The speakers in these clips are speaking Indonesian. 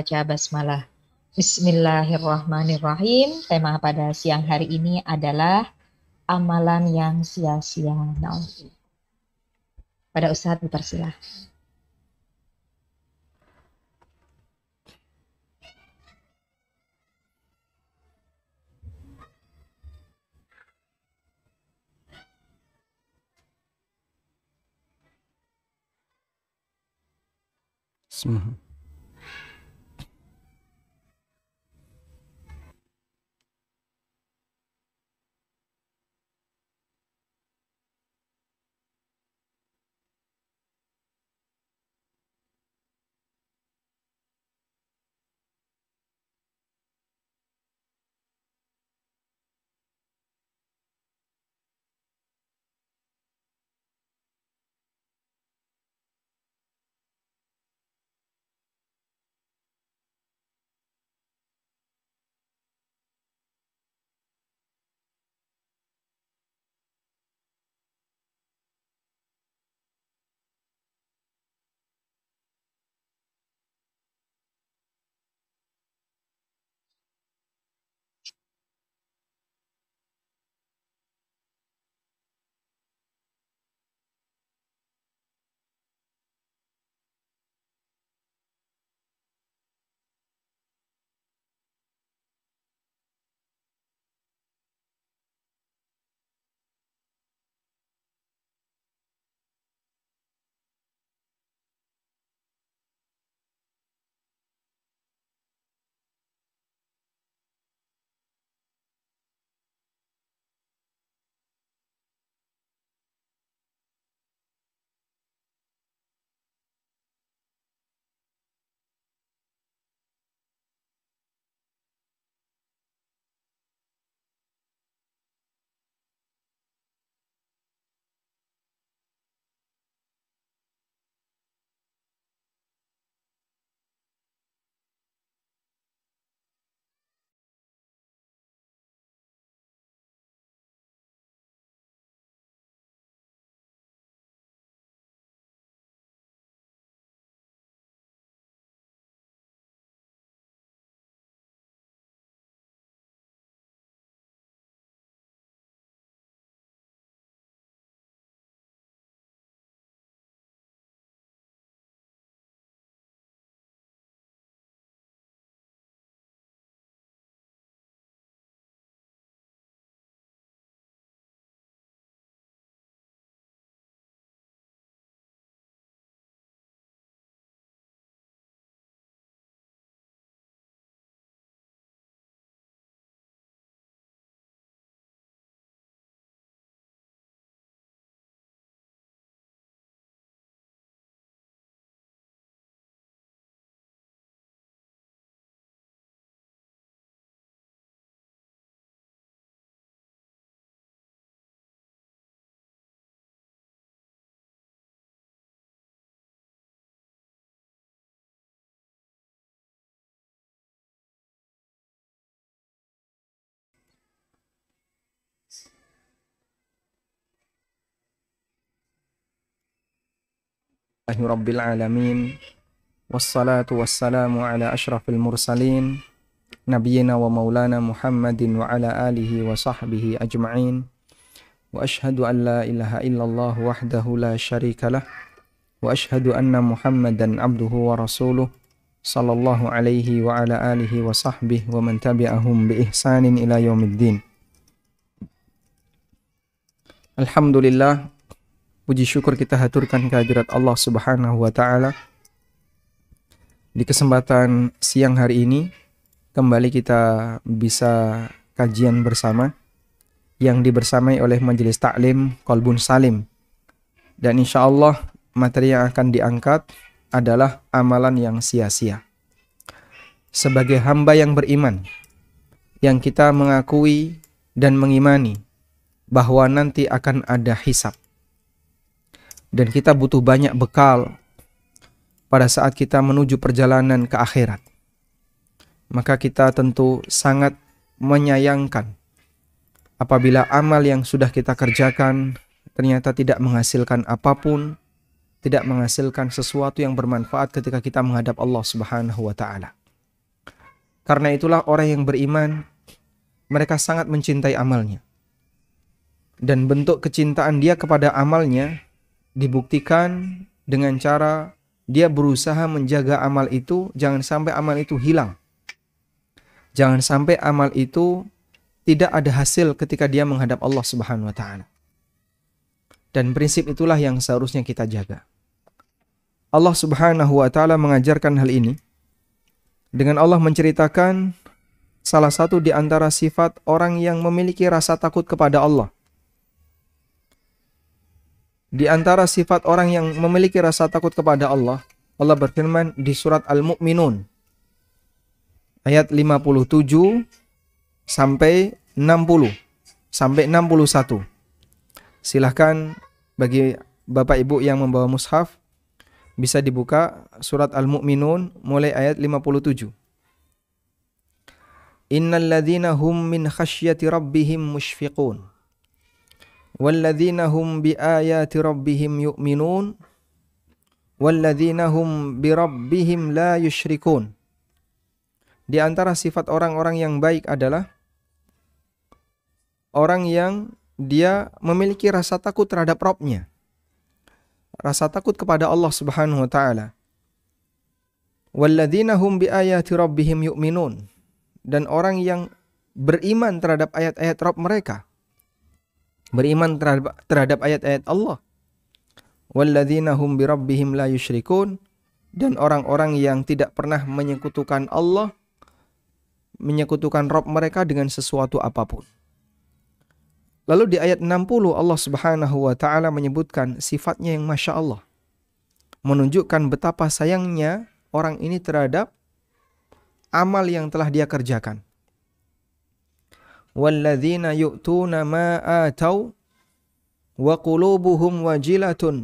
baca basmalah. Bismillahirrahmanirrahim. Tema pada siang hari ini adalah amalan yang sia-sia. Nah, pada Ustadz dipersilah. Mm-hmm. لله رب العالمين والصلاة والسلام على أشرف المرسلين نبينا ومولانا محمد وعلى آله وصحبه أجمعين وأشهد أن لا إله إلا الله وحده لا شريك له وأشهد أن محمدا عبده ورسوله صلى الله عليه وعلى آله وصحبه ومن تبعهم بإحسان إلى يوم الدين الحمد لله puji syukur kita haturkan kehadirat Allah Subhanahu wa taala. Di kesempatan siang hari ini kembali kita bisa kajian bersama yang dibersamai oleh Majelis Taklim Kolbun Salim. Dan insya Allah materi yang akan diangkat adalah amalan yang sia-sia. Sebagai hamba yang beriman, yang kita mengakui dan mengimani bahwa nanti akan ada hisap dan kita butuh banyak bekal pada saat kita menuju perjalanan ke akhirat. Maka kita tentu sangat menyayangkan apabila amal yang sudah kita kerjakan ternyata tidak menghasilkan apapun, tidak menghasilkan sesuatu yang bermanfaat ketika kita menghadap Allah Subhanahu wa taala. Karena itulah orang yang beriman mereka sangat mencintai amalnya. Dan bentuk kecintaan dia kepada amalnya dibuktikan dengan cara dia berusaha menjaga amal itu jangan sampai amal itu hilang. Jangan sampai amal itu tidak ada hasil ketika dia menghadap Allah Subhanahu wa taala. Dan prinsip itulah yang seharusnya kita jaga. Allah Subhanahu wa taala mengajarkan hal ini dengan Allah menceritakan salah satu di antara sifat orang yang memiliki rasa takut kepada Allah di antara sifat orang yang memiliki rasa takut kepada Allah, Allah berfirman di surat Al-Mu'minun ayat 57 sampai 60 sampai 61. Silahkan bagi Bapak Ibu yang membawa mushaf bisa dibuka surat Al-Mu'minun mulai ayat 57. Innal ladzina hum min khasyati rabbihim mushfiqun di antara sifat orang-orang yang baik adalah orang yang dia memiliki rasa takut terhadap Robnya. Rasa takut kepada Allah Subhanahu wa taala. hum rabbihim Dan orang yang beriman terhadap ayat-ayat Rob mereka beriman terhadap, terhadap ayat-ayat Allah. Walladzina hum birabbihim la yusyrikun dan orang-orang yang tidak pernah menyekutukan Allah menyekutukan Rob mereka dengan sesuatu apapun. Lalu di ayat 60 Allah Subhanahu wa taala menyebutkan sifatnya yang Masya Allah. Menunjukkan betapa sayangnya orang ini terhadap amal yang telah dia kerjakan. والذين يؤتون ما آتوا وقلوبهم qulubuhum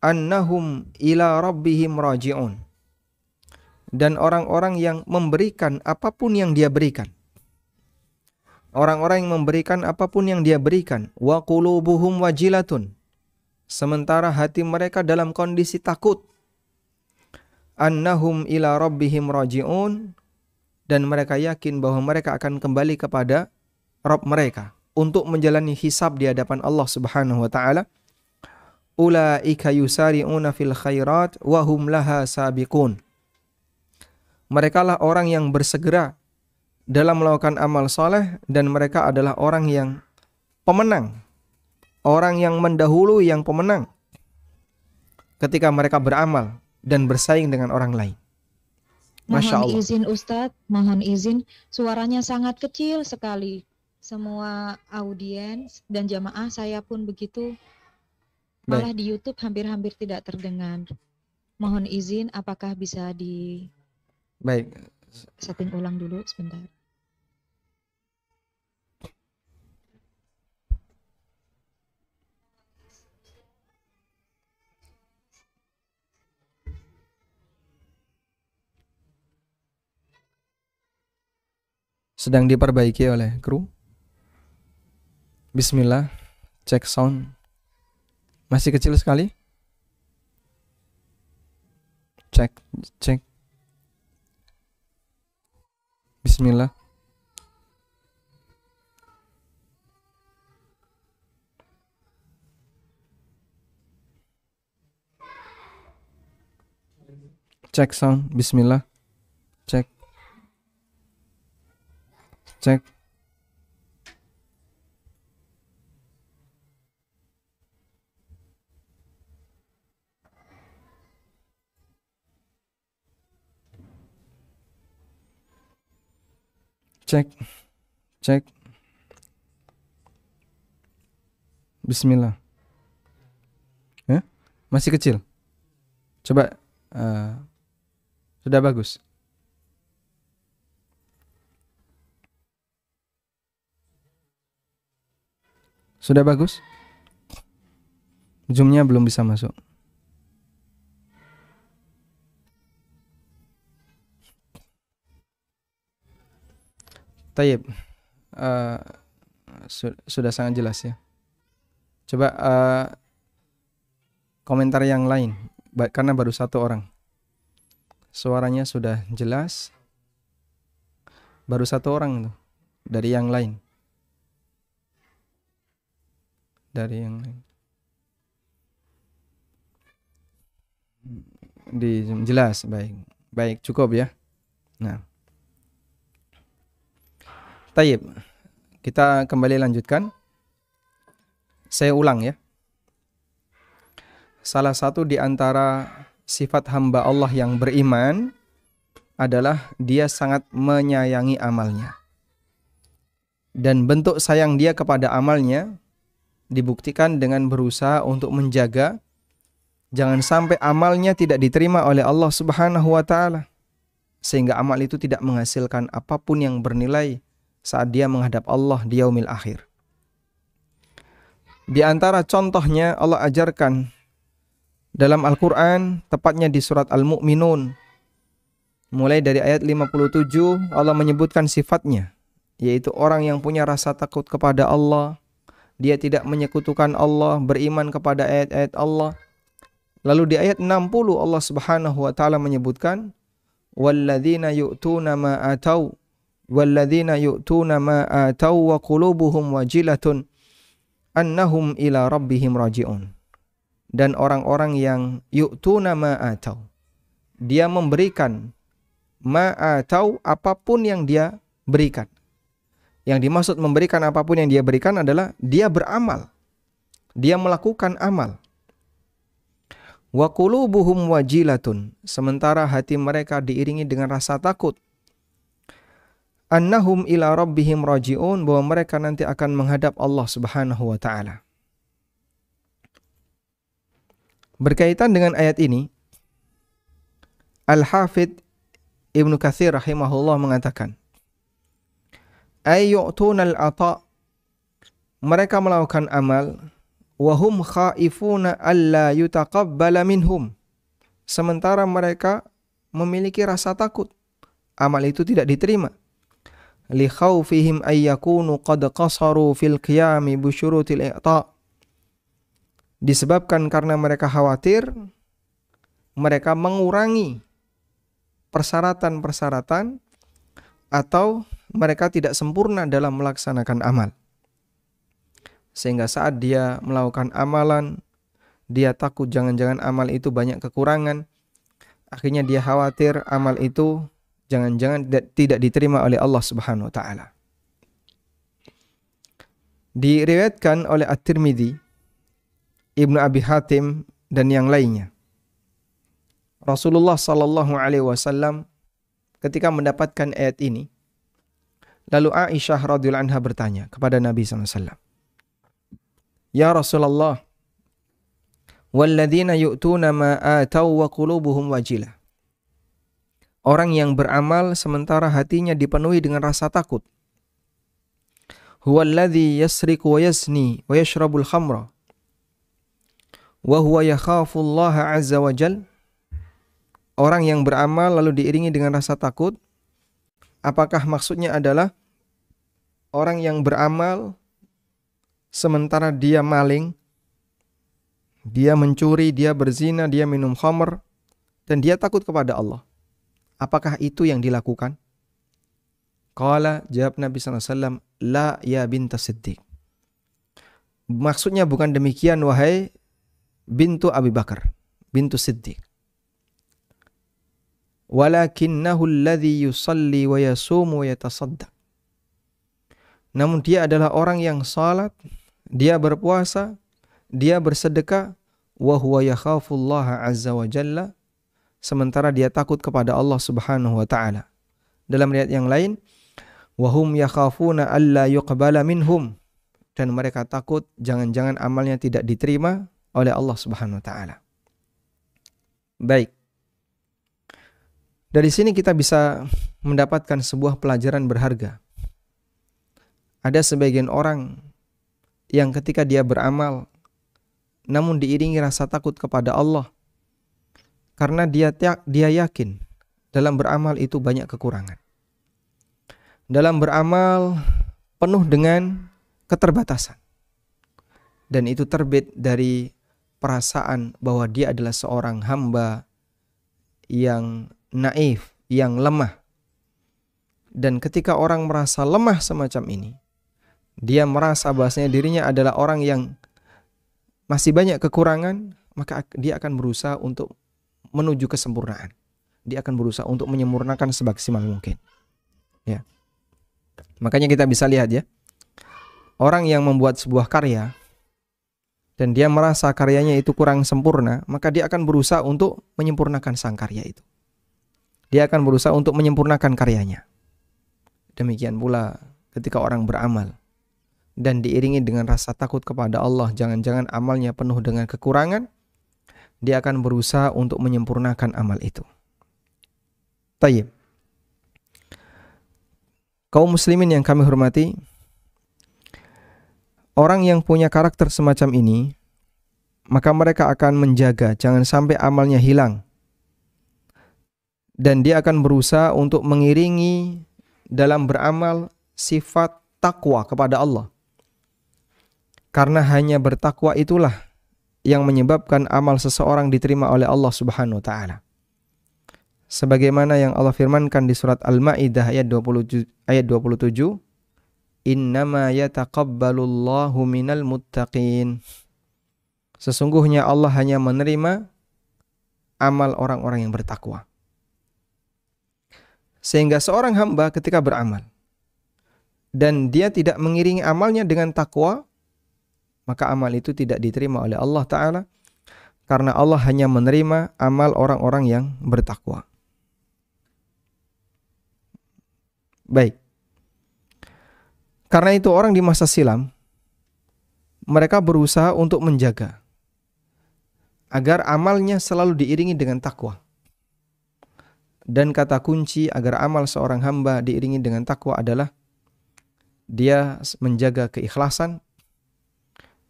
أنهم إلى ila rabbihim dan orang-orang yang memberikan apapun yang dia berikan orang-orang yang memberikan apapun yang dia berikan wa qulubuhum wajilatun sementara hati mereka dalam kondisi takut annahum ila rabbihim raji'un dan mereka yakin bahwa mereka akan kembali kepada Rob mereka untuk menjalani hisab di hadapan Allah Subhanahu wa taala. Ulaika yusari'una fil khairat wa laha sabiqun. Mereka lah orang yang bersegera dalam melakukan amal soleh dan mereka adalah orang yang pemenang. Orang yang mendahului yang pemenang ketika mereka beramal dan bersaing dengan orang lain. Masya Allah. Mohon izin Ustadz, mohon izin, suaranya sangat kecil sekali. Semua audiens dan jamaah saya pun begitu. Malah Baik. di YouTube hampir-hampir tidak terdengar. Mohon izin, apakah bisa di Baik. setting ulang dulu sebentar? sedang diperbaiki oleh kru. Bismillah, cek sound. Masih kecil sekali. Cek, cek. Bismillah. Cek sound, bismillah. cek cek cek Bismillah ya? masih kecil coba uh, sudah bagus Sudah bagus? Zoomnya belum bisa masuk. Taib, uh, su sudah sangat jelas ya. Coba uh, komentar yang lain, ba karena baru satu orang. Suaranya sudah jelas, baru satu orang tuh dari yang lain dari yang lain di jelas baik baik cukup ya nah Taib kita kembali lanjutkan saya ulang ya salah satu di antara sifat hamba Allah yang beriman adalah dia sangat menyayangi amalnya dan bentuk sayang dia kepada amalnya dibuktikan dengan berusaha untuk menjaga jangan sampai amalnya tidak diterima oleh Allah Subhanahu wa taala sehingga amal itu tidak menghasilkan apapun yang bernilai saat dia menghadap Allah di yaumil akhir. Di antara contohnya Allah ajarkan dalam Al-Qur'an tepatnya di surat Al-Mu'minun mulai dari ayat 57 Allah menyebutkan sifatnya yaitu orang yang punya rasa takut kepada Allah dia tidak menyekutukan Allah, beriman kepada ayat-ayat Allah. Lalu di ayat 60 Allah Subhanahu wa taala menyebutkan walladzina yu'tuna ma atau walladzina yu'tuna ma atau wa qulubuhum wajilatun annahum ila rabbihim raji'un. Dan orang-orang yang yu'tuna ma atau dia memberikan ma atau apapun yang dia berikan yang dimaksud memberikan apapun yang dia berikan adalah dia beramal. Dia melakukan amal. Wa qulubuhum wajilatun. Sementara hati mereka diiringi dengan rasa takut. Annahum ila rabbihim raji'un bahwa mereka nanti akan menghadap Allah Subhanahu wa taala. Berkaitan dengan ayat ini, Al-Hafidh Ibnu Katsir rahimahullah mengatakan, ayyutunal ata mereka melakukan amal wahum khaifuna alla yutaqabbala minhum sementara mereka memiliki rasa takut amal itu tidak diterima li khaufihim ayyakunu qad qasaru fil qiyami bi disebabkan karena mereka khawatir mereka mengurangi persyaratan-persyaratan atau mereka tidak sempurna dalam melaksanakan amal. Sehingga saat dia melakukan amalan, dia takut jangan-jangan amal itu banyak kekurangan. Akhirnya dia khawatir amal itu jangan-jangan tidak diterima oleh Allah Subhanahu wa taala. Diriwayatkan oleh At-Tirmidzi, Ibnu Abi Hatim dan yang lainnya. Rasulullah sallallahu alaihi wasallam ketika mendapatkan ayat ini Lalu Aisyah radhiyallahu anha bertanya kepada Nabi SAW. Ya Rasulullah, Walladzina yu'tuna ma'atau wa qulubuhum wajila. Orang yang beramal sementara hatinya dipenuhi dengan rasa takut. Huwallazi yasriku wa yasni wa yashrabul khamra. Wa huwa yakhafu Allah azza wa jal. Orang yang beramal lalu diiringi dengan rasa takut, Apakah maksudnya adalah orang yang beramal sementara dia maling, dia mencuri, dia berzina, dia minum khamr dan dia takut kepada Allah. Apakah itu yang dilakukan? Qala jawab Nabi SAW, La ya binta siddiq. Maksudnya bukan demikian wahai bintu Abi Bakar, bintu Siddiq walakinnahu alladhi yusalli wa yasumu wa yatasaddaq. Namun dia adalah orang yang salat, dia berpuasa, dia bersedekah, wa huwa yakhafullaha azza wa jalla, sementara dia takut kepada Allah Subhanahu wa taala. Dalam riwayat yang lain, wa hum yakhafuna alla yuqbala minhum dan mereka takut jangan-jangan amalnya tidak diterima oleh Allah Subhanahu wa taala. Baik. Dari sini kita bisa mendapatkan sebuah pelajaran berharga. Ada sebagian orang yang ketika dia beramal namun diiringi rasa takut kepada Allah karena dia dia yakin dalam beramal itu banyak kekurangan. Dalam beramal penuh dengan keterbatasan. Dan itu terbit dari perasaan bahwa dia adalah seorang hamba yang naif, yang lemah. Dan ketika orang merasa lemah semacam ini, dia merasa bahasanya dirinya adalah orang yang masih banyak kekurangan, maka dia akan berusaha untuk menuju kesempurnaan. Dia akan berusaha untuk menyempurnakan semaksimal mungkin. Ya. Makanya kita bisa lihat ya. Orang yang membuat sebuah karya dan dia merasa karyanya itu kurang sempurna, maka dia akan berusaha untuk menyempurnakan sang karya itu dia akan berusaha untuk menyempurnakan karyanya. Demikian pula ketika orang beramal dan diiringi dengan rasa takut kepada Allah, jangan-jangan amalnya penuh dengan kekurangan, dia akan berusaha untuk menyempurnakan amal itu. Tayyib. Kaum muslimin yang kami hormati, orang yang punya karakter semacam ini, maka mereka akan menjaga jangan sampai amalnya hilang dan dia akan berusaha untuk mengiringi dalam beramal sifat takwa kepada Allah. Karena hanya bertakwa itulah yang menyebabkan amal seseorang diterima oleh Allah Subhanahu wa taala. Sebagaimana yang Allah firmankan di surat Al-Maidah ayat 27 ayat 27, "Innama yataqabbalullahu minal muttaqin." Sesungguhnya Allah hanya menerima amal orang-orang yang bertakwa sehingga seorang hamba ketika beramal dan dia tidak mengiringi amalnya dengan takwa maka amal itu tidak diterima oleh Allah taala karena Allah hanya menerima amal orang-orang yang bertakwa baik karena itu orang di masa silam mereka berusaha untuk menjaga agar amalnya selalu diiringi dengan takwa dan kata kunci agar amal seorang hamba diiringi dengan takwa adalah dia menjaga keikhlasan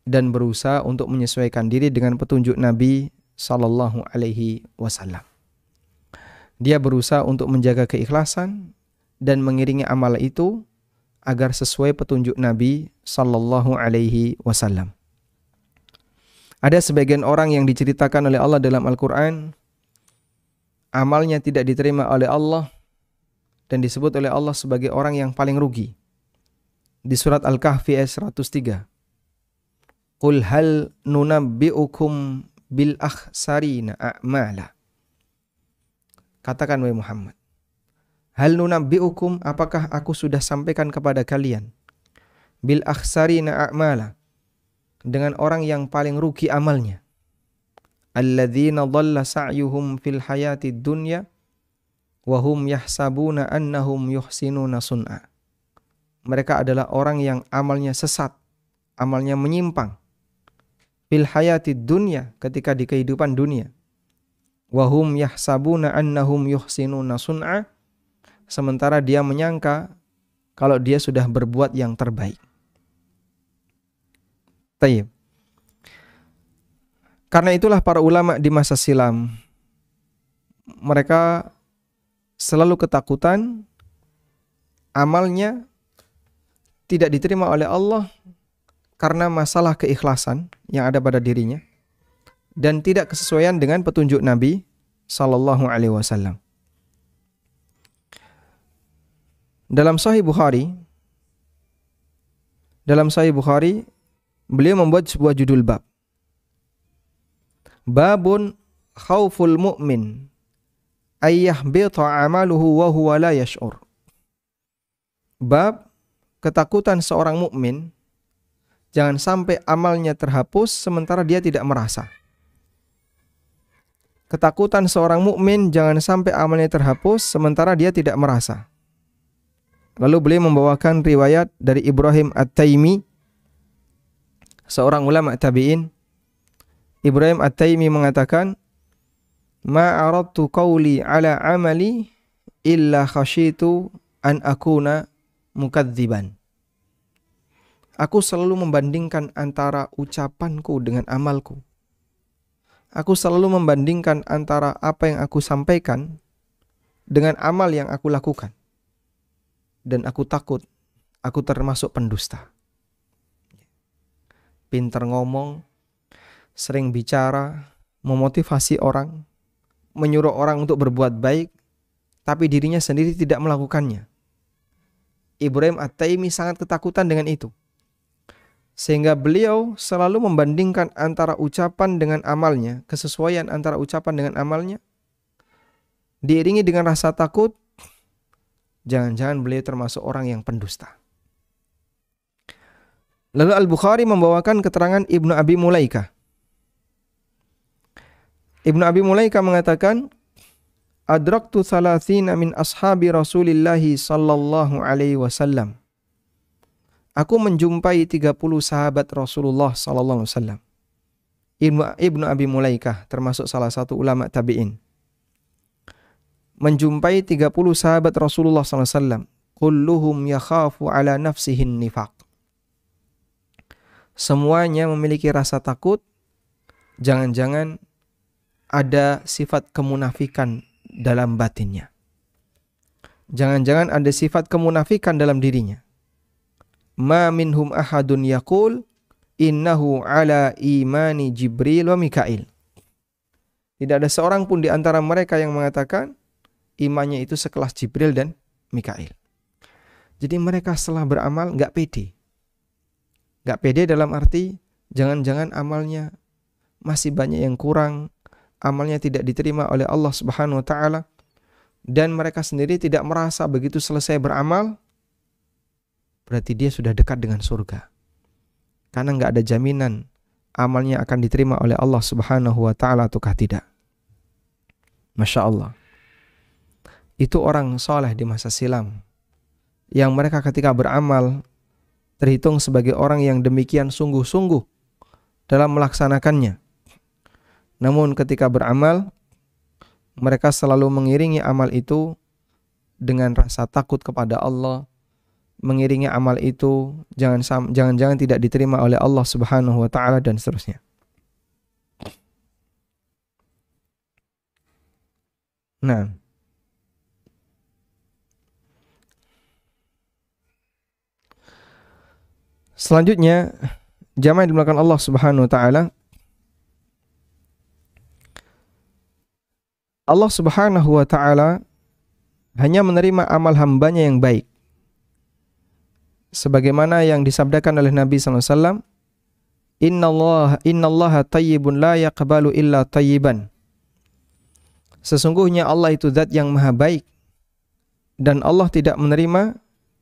dan berusaha untuk menyesuaikan diri dengan petunjuk Nabi Sallallahu Alaihi Wasallam. Dia berusaha untuk menjaga keikhlasan dan mengiringi amal itu agar sesuai petunjuk Nabi Sallallahu Alaihi Wasallam. Ada sebagian orang yang diceritakan oleh Allah dalam Al-Quran amalnya tidak diterima oleh Allah dan disebut oleh Allah sebagai orang yang paling rugi. Di surat Al-Kahfi ayat 103. Qul hal nunabbi'ukum bil akhsarina a'mala. Katakan wahai Muhammad. Hal nunabbi'ukum apakah aku sudah sampaikan kepada kalian bil akhsarina a'mala dengan orang yang paling rugi amalnya alladzina dhalla sa'yuhum fil hayati dunya wa hum yahsabuna annahum yuhsinuna sun'a. Mereka adalah orang yang amalnya sesat, amalnya menyimpang. Fil hayati dunya ketika di kehidupan dunia. Wa hum yahsabuna annahum yuhsinuna sun'a. Sementara dia menyangka kalau dia sudah berbuat yang terbaik. Tayyib. Karena itulah para ulama di masa silam mereka selalu ketakutan amalnya tidak diterima oleh Allah karena masalah keikhlasan yang ada pada dirinya dan tidak kesesuaian dengan petunjuk Nabi Sallallahu Alaihi Wasallam. Dalam Sahih Bukhari, dalam Sahih Bukhari, beliau membuat sebuah judul bab Babun khauful mu'min bita amaluhu wa huwa la yash'ur. Bab ketakutan seorang mukmin jangan sampai amalnya terhapus sementara dia tidak merasa. Ketakutan seorang mukmin jangan sampai amalnya terhapus sementara dia tidak merasa. Lalu beliau membawakan riwayat dari Ibrahim At-Taimi seorang ulama tabi'in Ibrahim At-Taimi mengatakan, "Ma aradtu qawli ala amali illa khashitu an akuna mukadziban." Aku selalu membandingkan antara ucapanku dengan amalku. Aku selalu membandingkan antara apa yang aku sampaikan dengan amal yang aku lakukan. Dan aku takut aku termasuk pendusta. Pinter ngomong, sering bicara, memotivasi orang, menyuruh orang untuk berbuat baik, tapi dirinya sendiri tidak melakukannya. Ibrahim At-Taimi sangat ketakutan dengan itu. Sehingga beliau selalu membandingkan antara ucapan dengan amalnya, kesesuaian antara ucapan dengan amalnya, diiringi dengan rasa takut, jangan-jangan beliau termasuk orang yang pendusta. Lalu Al-Bukhari membawakan keterangan Ibnu Abi Mulaikah Ibnu Abi Mulaika mengatakan adraktu thalathina min ashabi Rasulillahi sallallahu alaihi wasallam. Aku menjumpai 30 sahabat Rasulullah sallallahu alaihi wasallam. Ibnu Ibnu Abi Mulaikah termasuk salah satu ulama tabi'in. Menjumpai 30 sahabat Rasulullah sallallahu alaihi wasallam, kulluhum yakhafu ala nafsihin nifaq. Semuanya memiliki rasa takut jangan-jangan ada sifat kemunafikan dalam batinnya. Jangan-jangan ada sifat kemunafikan dalam dirinya. Ma minhum ahadun yaqul innahu ala imani Jibril wa Mikail. Tidak ada seorang pun di antara mereka yang mengatakan imannya itu sekelas Jibril dan Mikail. Jadi mereka setelah beramal nggak pede. Nggak pede dalam arti jangan-jangan amalnya masih banyak yang kurang, amalnya tidak diterima oleh Allah Subhanahu wa taala dan mereka sendiri tidak merasa begitu selesai beramal berarti dia sudah dekat dengan surga. Karena nggak ada jaminan amalnya akan diterima oleh Allah Subhanahu wa taala ataukah tidak. Masya Allah. Itu orang soleh di masa silam. Yang mereka ketika beramal terhitung sebagai orang yang demikian sungguh-sungguh dalam melaksanakannya. Namun ketika beramal mereka selalu mengiringi amal itu dengan rasa takut kepada Allah, mengiringi amal itu jangan jangan-jangan tidak diterima oleh Allah Subhanahu wa taala dan seterusnya. Nah, Selanjutnya, jamaah yang dimulakan Allah Subhanahu wa taala, Allah Subhanahu wa taala hanya menerima amal hambanya yang baik. Sebagaimana yang disabdakan oleh Nabi SAW, Inna Allah, inna Allah tayyibun la yaqbalu illa tayyiban. Sesungguhnya Allah itu zat yang maha baik dan Allah tidak menerima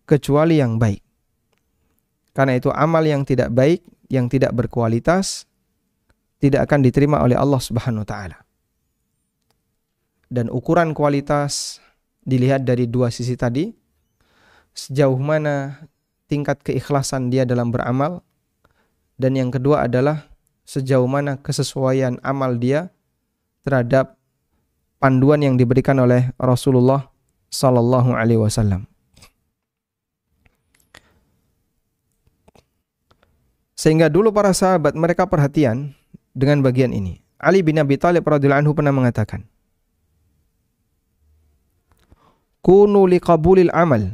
kecuali yang baik. Karena itu amal yang tidak baik, yang tidak berkualitas tidak akan diterima oleh Allah Subhanahu wa taala dan ukuran kualitas dilihat dari dua sisi tadi. Sejauh mana tingkat keikhlasan dia dalam beramal dan yang kedua adalah sejauh mana kesesuaian amal dia terhadap panduan yang diberikan oleh Rasulullah sallallahu alaihi wasallam. Sehingga dulu para sahabat mereka perhatian dengan bagian ini. Ali bin Abi Thalib radhiyallahu anhu pernah mengatakan, kunu liqabulil amal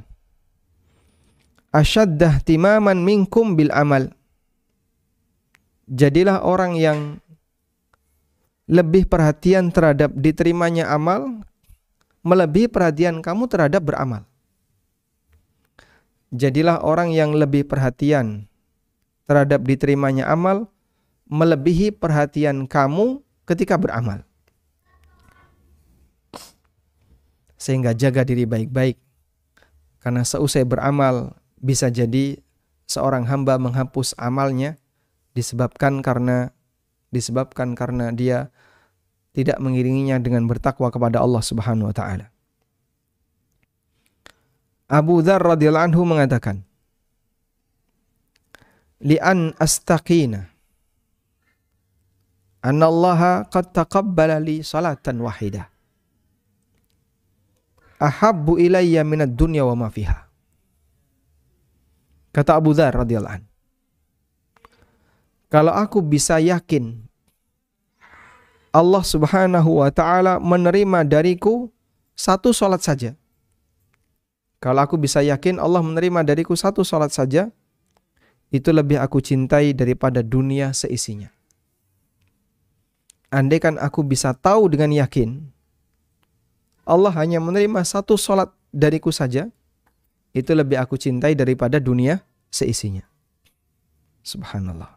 asyaddah timaman minkum bil amal jadilah orang yang lebih perhatian terhadap diterimanya amal melebihi perhatian kamu terhadap beramal jadilah orang yang lebih perhatian terhadap diterimanya amal melebihi perhatian kamu ketika beramal sehingga jaga diri baik-baik. Karena seusai beramal bisa jadi seorang hamba menghapus amalnya disebabkan karena disebabkan karena dia tidak mengiringinya dengan bertakwa kepada Allah Subhanahu wa taala. Abu Dzar radhiyallahu anhu mengatakan, "Li'an astaqina anna Allah qad taqabbala li salatan wahidah." ahabbu ilayya minad dunya wa ma fiha. Kata Abu Dzar radhiyallahu Kalau aku bisa yakin Allah Subhanahu wa taala menerima dariku satu sholat saja. Kalau aku bisa yakin Allah menerima dariku satu sholat saja, itu lebih aku cintai daripada dunia seisinya. Andaikan aku bisa tahu dengan yakin Allah hanya menerima satu sholat dariku saja, itu lebih aku cintai daripada dunia seisinya. Subhanallah.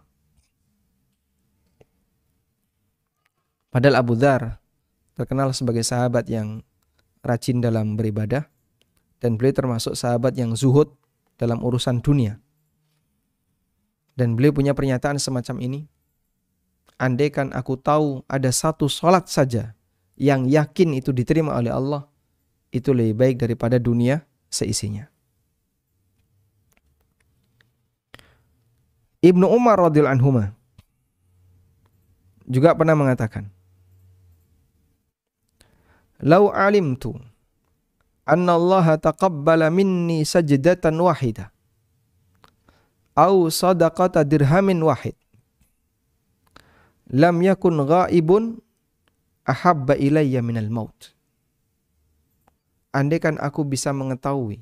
Padahal Abu Dhar terkenal sebagai sahabat yang rajin dalam beribadah dan beliau termasuk sahabat yang zuhud dalam urusan dunia. Dan beliau punya pernyataan semacam ini. Andaikan aku tahu ada satu sholat saja yang yakin itu diterima oleh Allah itu lebih baik daripada dunia seisinya. Ibnu Umar radhiyallahu anhu juga pernah mengatakan, "Lau alimtu anna Allah taqabbala minni sajdatan wahida au sadaqata dirhamin wahid lam yakun ghaibun ahabba ilayya minal maut. Andaikan aku bisa mengetahui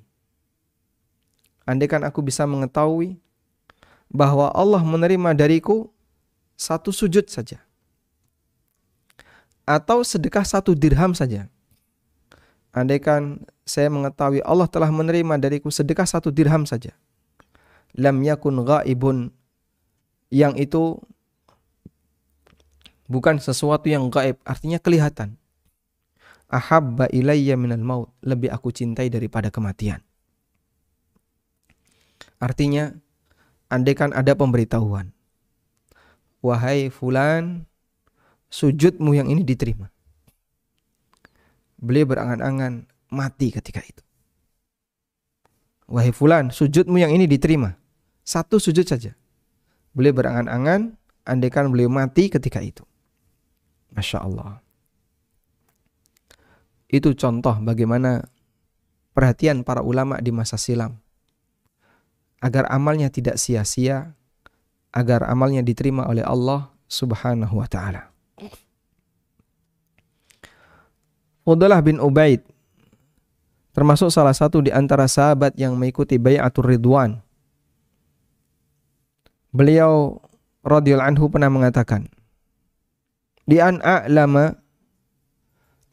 andaikan aku bisa mengetahui bahwa Allah menerima dariku satu sujud saja atau sedekah satu dirham saja. Andaikan saya mengetahui Allah telah menerima dariku sedekah satu dirham saja. Lam yakun ghaibun yang itu bukan sesuatu yang gaib, artinya kelihatan. Ahabba ilayya minal maut, lebih aku cintai daripada kematian. Artinya, andaikan ada pemberitahuan. Wahai fulan, sujudmu yang ini diterima. Beliau berangan-angan mati ketika itu. Wahai fulan, sujudmu yang ini diterima. Satu sujud saja. Beliau berangan-angan andaikan beliau mati ketika itu. Masya Allah. Itu contoh bagaimana perhatian para ulama di masa silam. Agar amalnya tidak sia-sia, agar amalnya diterima oleh Allah subhanahu wa ta'ala. Udalah bin Ubaid termasuk salah satu di antara sahabat yang mengikuti Bayatul Ridwan. Beliau radhiyallahu anhu pernah mengatakan, di an a'lama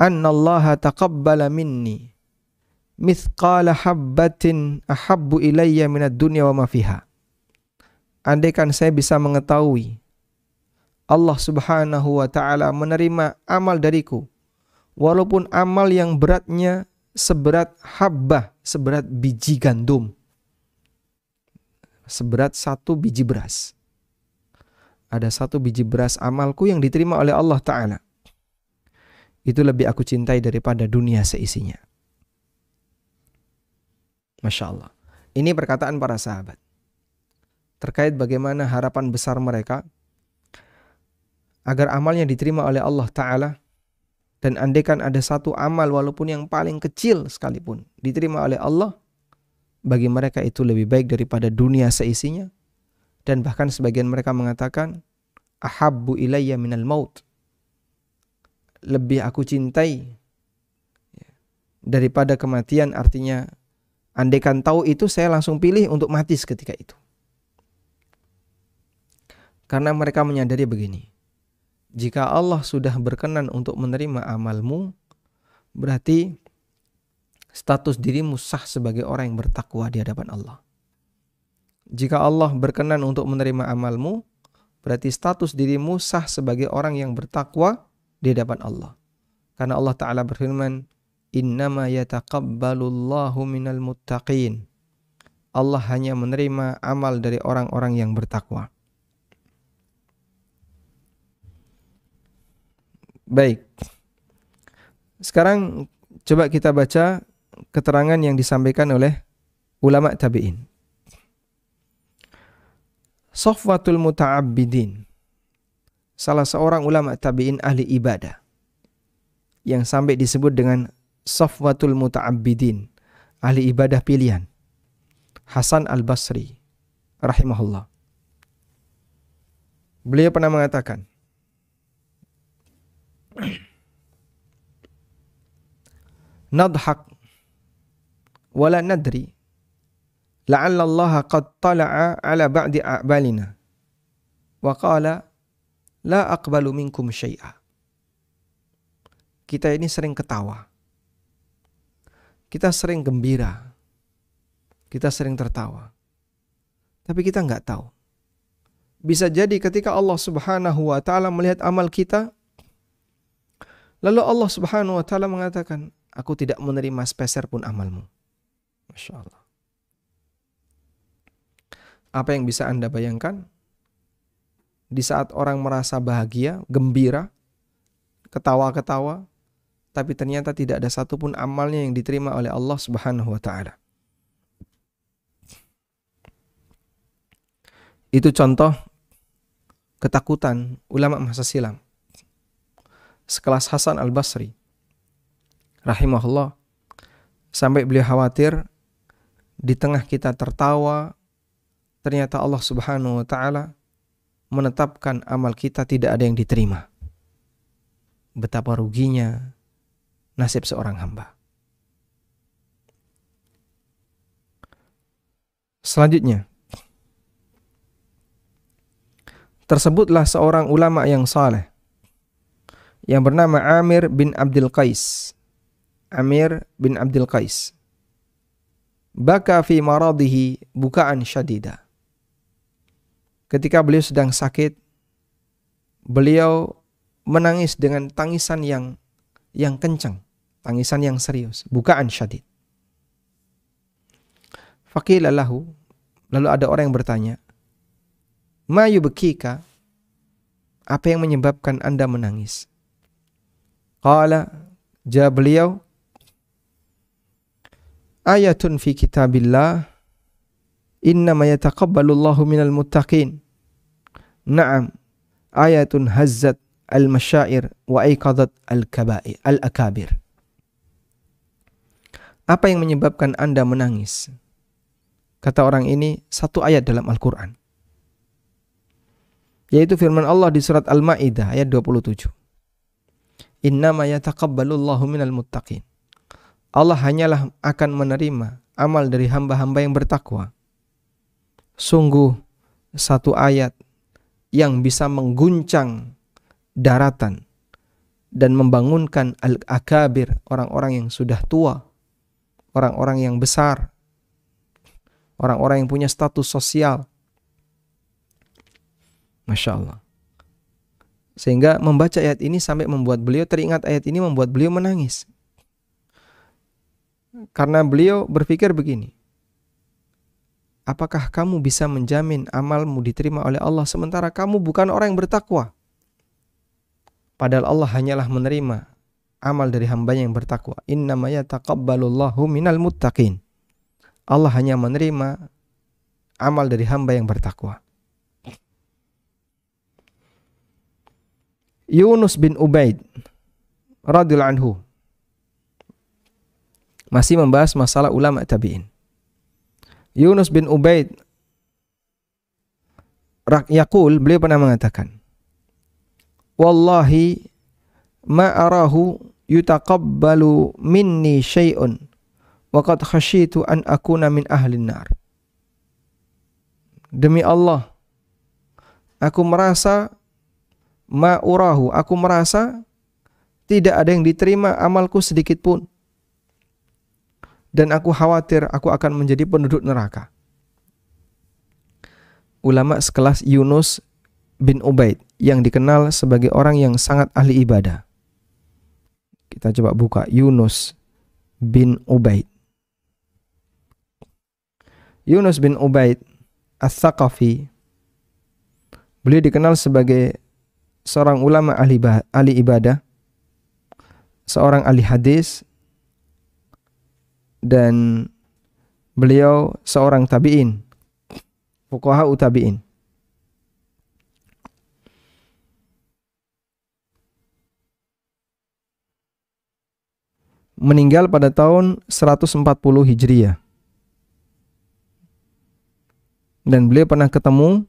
Allah taqabbala minni mithqala habbatin ahabbu ilayya minad dunya wa ma fiha. Andaikan saya bisa mengetahui Allah Subhanahu wa taala menerima amal dariku walaupun amal yang beratnya seberat habbah, seberat biji gandum. Seberat satu biji beras ada satu biji beras amalku yang diterima oleh Allah Ta'ala. Itu lebih aku cintai daripada dunia seisinya. Masya Allah. Ini perkataan para sahabat. Terkait bagaimana harapan besar mereka agar amalnya diterima oleh Allah Ta'ala dan andekan ada satu amal walaupun yang paling kecil sekalipun diterima oleh Allah bagi mereka itu lebih baik daripada dunia seisinya dan bahkan sebagian mereka mengatakan ahabbu ilayya minal maut lebih aku cintai ya, daripada kematian artinya andekan tahu itu saya langsung pilih untuk mati seketika itu karena mereka menyadari begini jika Allah sudah berkenan untuk menerima amalmu berarti status dirimu sah sebagai orang yang bertakwa di hadapan Allah jika Allah berkenan untuk menerima amalmu, berarti status dirimu sah sebagai orang yang bertakwa di hadapan Allah. Karena Allah Ta'ala berfirman, Innama yataqabbalullahu minal muttaqin. Allah hanya menerima amal dari orang-orang yang bertakwa. Baik. Sekarang coba kita baca keterangan yang disampaikan oleh ulama tabi'in. Sofwatul Muta'abbidin, salah seorang ulama tabi'in ahli ibadah, yang sampai disebut dengan Sofwatul Muta'abbidin, ahli ibadah pilihan, Hasan al-Basri, rahimahullah. Beliau pernah mengatakan, Nadhak wala nadri la'allallaha qad tala'a ala ba'di a'balina wa qala la aqbalu minkum syai'a. Kita ini sering ketawa. Kita sering gembira. Kita sering tertawa. Tapi kita nggak tahu. Bisa jadi ketika Allah Subhanahu wa taala melihat amal kita lalu Allah Subhanahu wa taala mengatakan, "Aku tidak menerima speser pun amalmu." Masya Allah. Apa yang bisa Anda bayangkan? Di saat orang merasa bahagia, gembira, ketawa-ketawa, tapi ternyata tidak ada satupun amalnya yang diterima oleh Allah Subhanahu wa taala. Itu contoh ketakutan ulama masa silam. Sekelas Hasan Al-Basri rahimahullah sampai beliau khawatir di tengah kita tertawa ternyata Allah Subhanahu wa taala menetapkan amal kita tidak ada yang diterima. Betapa ruginya nasib seorang hamba. Selanjutnya, tersebutlah seorang ulama yang saleh yang bernama Amir bin Abdul Qais. Amir bin Abdul Qais. Baka fi maradihi bukaan syadidah ketika beliau sedang sakit, beliau menangis dengan tangisan yang yang kencang, tangisan yang serius, bukaan syadid. Faqila lalu ada orang yang bertanya, "Ma yubkika?" Apa yang menyebabkan Anda menangis? Qala, jawab beliau, "Ayatun fi kitabillah, innama yataqabbalullahu minal muttaqin." Naam, ayatun hazzat al-masyair wa aiqadat al-akabir. Apa yang menyebabkan Anda menangis? Kata orang ini satu ayat dalam Al-Qur'an. Yaitu firman Allah di surat Al-Maidah ayat 27. Innama yataqabbalullahu minal muttaqin. Allah hanyalah akan menerima amal dari hamba-hamba yang bertakwa. Sungguh satu ayat yang bisa mengguncang daratan dan membangunkan al-akabir, orang-orang yang sudah tua, orang-orang yang besar, orang-orang yang punya status sosial. Masya Allah. Sehingga membaca ayat ini sampai membuat beliau teringat ayat ini membuat beliau menangis. Karena beliau berpikir begini, apakah kamu bisa menjamin amalmu diterima oleh Allah sementara kamu bukan orang yang bertakwa? Padahal Allah hanyalah menerima amal dari hamba yang bertakwa. Innama taqabbalullahu minal muttaqin. Allah hanya menerima amal dari hamba yang bertakwa. Yunus bin Ubaid radhiyallahu anhu masih membahas masalah ulama tabi'in. Yunus bin Ubaid Yakul beliau pernah mengatakan Wallahi ma arahu yutaqabbalu minni syai'un wa qad khasyitu an akuna min ahli nar Demi Allah aku merasa ma ma'urahu aku merasa tidak ada yang diterima amalku sedikit pun dan aku khawatir aku akan menjadi penduduk neraka. Ulama sekelas Yunus bin Ubaid yang dikenal sebagai orang yang sangat ahli ibadah. Kita coba buka Yunus bin Ubaid. Yunus bin Ubaid As-Saqafi Beliau dikenal sebagai seorang ulama ahli, ahli ibadah, seorang ahli hadis, dan beliau seorang tabi'in. Fuqaha tabi'in. Meninggal pada tahun 140 Hijriah. Dan beliau pernah ketemu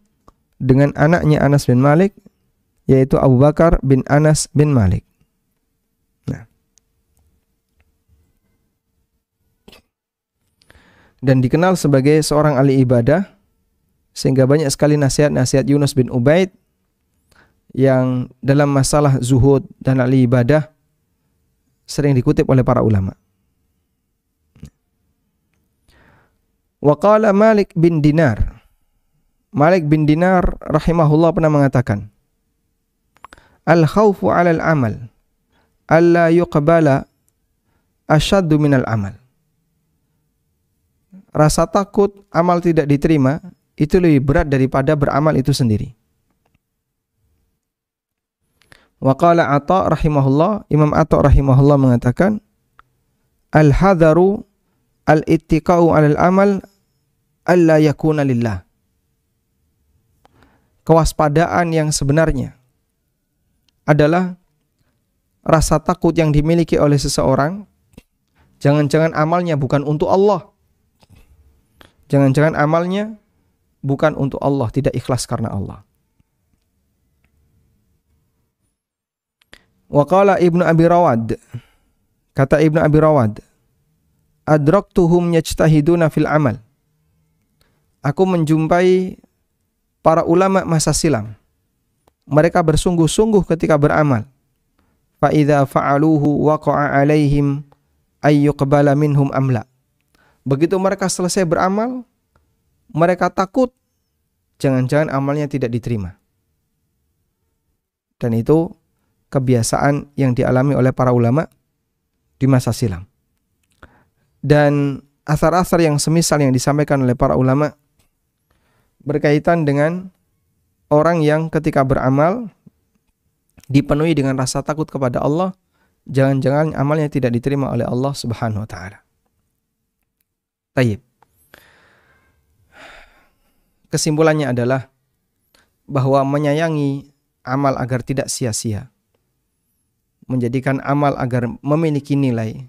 dengan anaknya Anas bin Malik yaitu Abu Bakar bin Anas bin Malik. dan dikenal sebagai seorang ahli ibadah sehingga banyak sekali nasihat-nasihat Yunus bin Ubaid yang dalam masalah zuhud dan ahli ibadah sering dikutip oleh para ulama. Waqala Malik bin Dinar. Malik bin Dinar rahimahullah pernah mengatakan, Al khawfu 'alal amal alla yuqbala ashaddu minal amal rasa takut amal tidak diterima itu lebih berat daripada beramal itu sendiri. Waqala Atta rahimahullah, Imam Atta rahimahullah mengatakan, Al-hadharu al-ittiqa'u alal amal alla yakuna lillah. Kewaspadaan yang sebenarnya adalah rasa takut yang dimiliki oleh seseorang. Jangan-jangan amalnya bukan untuk Allah. Jangan-jangan amalnya bukan untuk Allah, tidak ikhlas karena Allah. Waqala Ibnu Abi Rawad. Kata Ibnu Abi Rawad, adraktuhum yajtahiduna fil amal. Aku menjumpai para ulama masa silam. Mereka bersungguh-sungguh ketika beramal. Fa idza fa'aluhu waqa'a alaihim ayyuqbala minhum amla. Begitu mereka selesai beramal, mereka takut jangan-jangan amalnya tidak diterima. Dan itu kebiasaan yang dialami oleh para ulama di masa silam. Dan asar-asar yang semisal yang disampaikan oleh para ulama berkaitan dengan orang yang ketika beramal dipenuhi dengan rasa takut kepada Allah, jangan-jangan amalnya tidak diterima oleh Allah Subhanahu wa taala. Tayyib. Kesimpulannya adalah bahwa menyayangi amal agar tidak sia-sia. Menjadikan amal agar memiliki nilai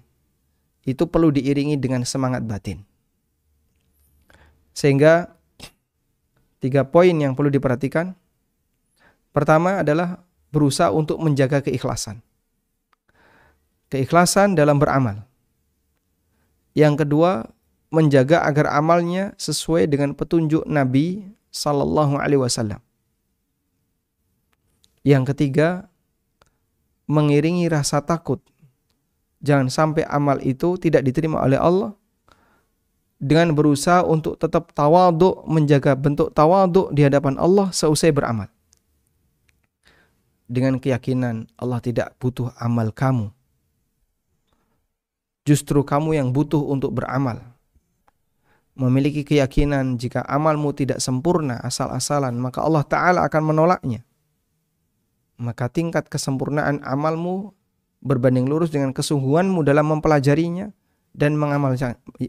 itu perlu diiringi dengan semangat batin. Sehingga tiga poin yang perlu diperhatikan. Pertama adalah berusaha untuk menjaga keikhlasan. Keikhlasan dalam beramal. Yang kedua, menjaga agar amalnya sesuai dengan petunjuk Nabi Sallallahu Alaihi Wasallam. Yang ketiga, mengiringi rasa takut. Jangan sampai amal itu tidak diterima oleh Allah dengan berusaha untuk tetap tawaduk, menjaga bentuk tawaduk di hadapan Allah seusai beramal. Dengan keyakinan Allah tidak butuh amal kamu. Justru kamu yang butuh untuk beramal memiliki keyakinan jika amalmu tidak sempurna asal-asalan, maka Allah Ta'ala akan menolaknya. Maka tingkat kesempurnaan amalmu berbanding lurus dengan kesungguhanmu dalam mempelajarinya dan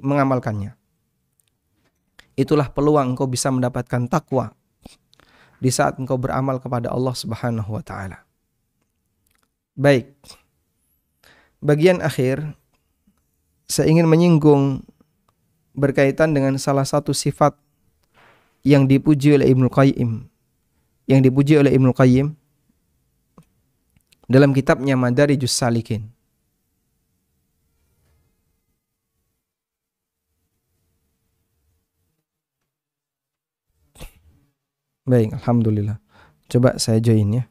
mengamalkannya. Itulah peluang engkau bisa mendapatkan takwa di saat engkau beramal kepada Allah Subhanahu wa taala. Baik. Bagian akhir saya ingin menyinggung berkaitan dengan salah satu sifat yang dipuji oleh Ibnu Qayyim. Yang dipuji oleh Ibnu Qayyim dalam kitabnya Madarijus Salikin. Baik, alhamdulillah. Coba saya join ya.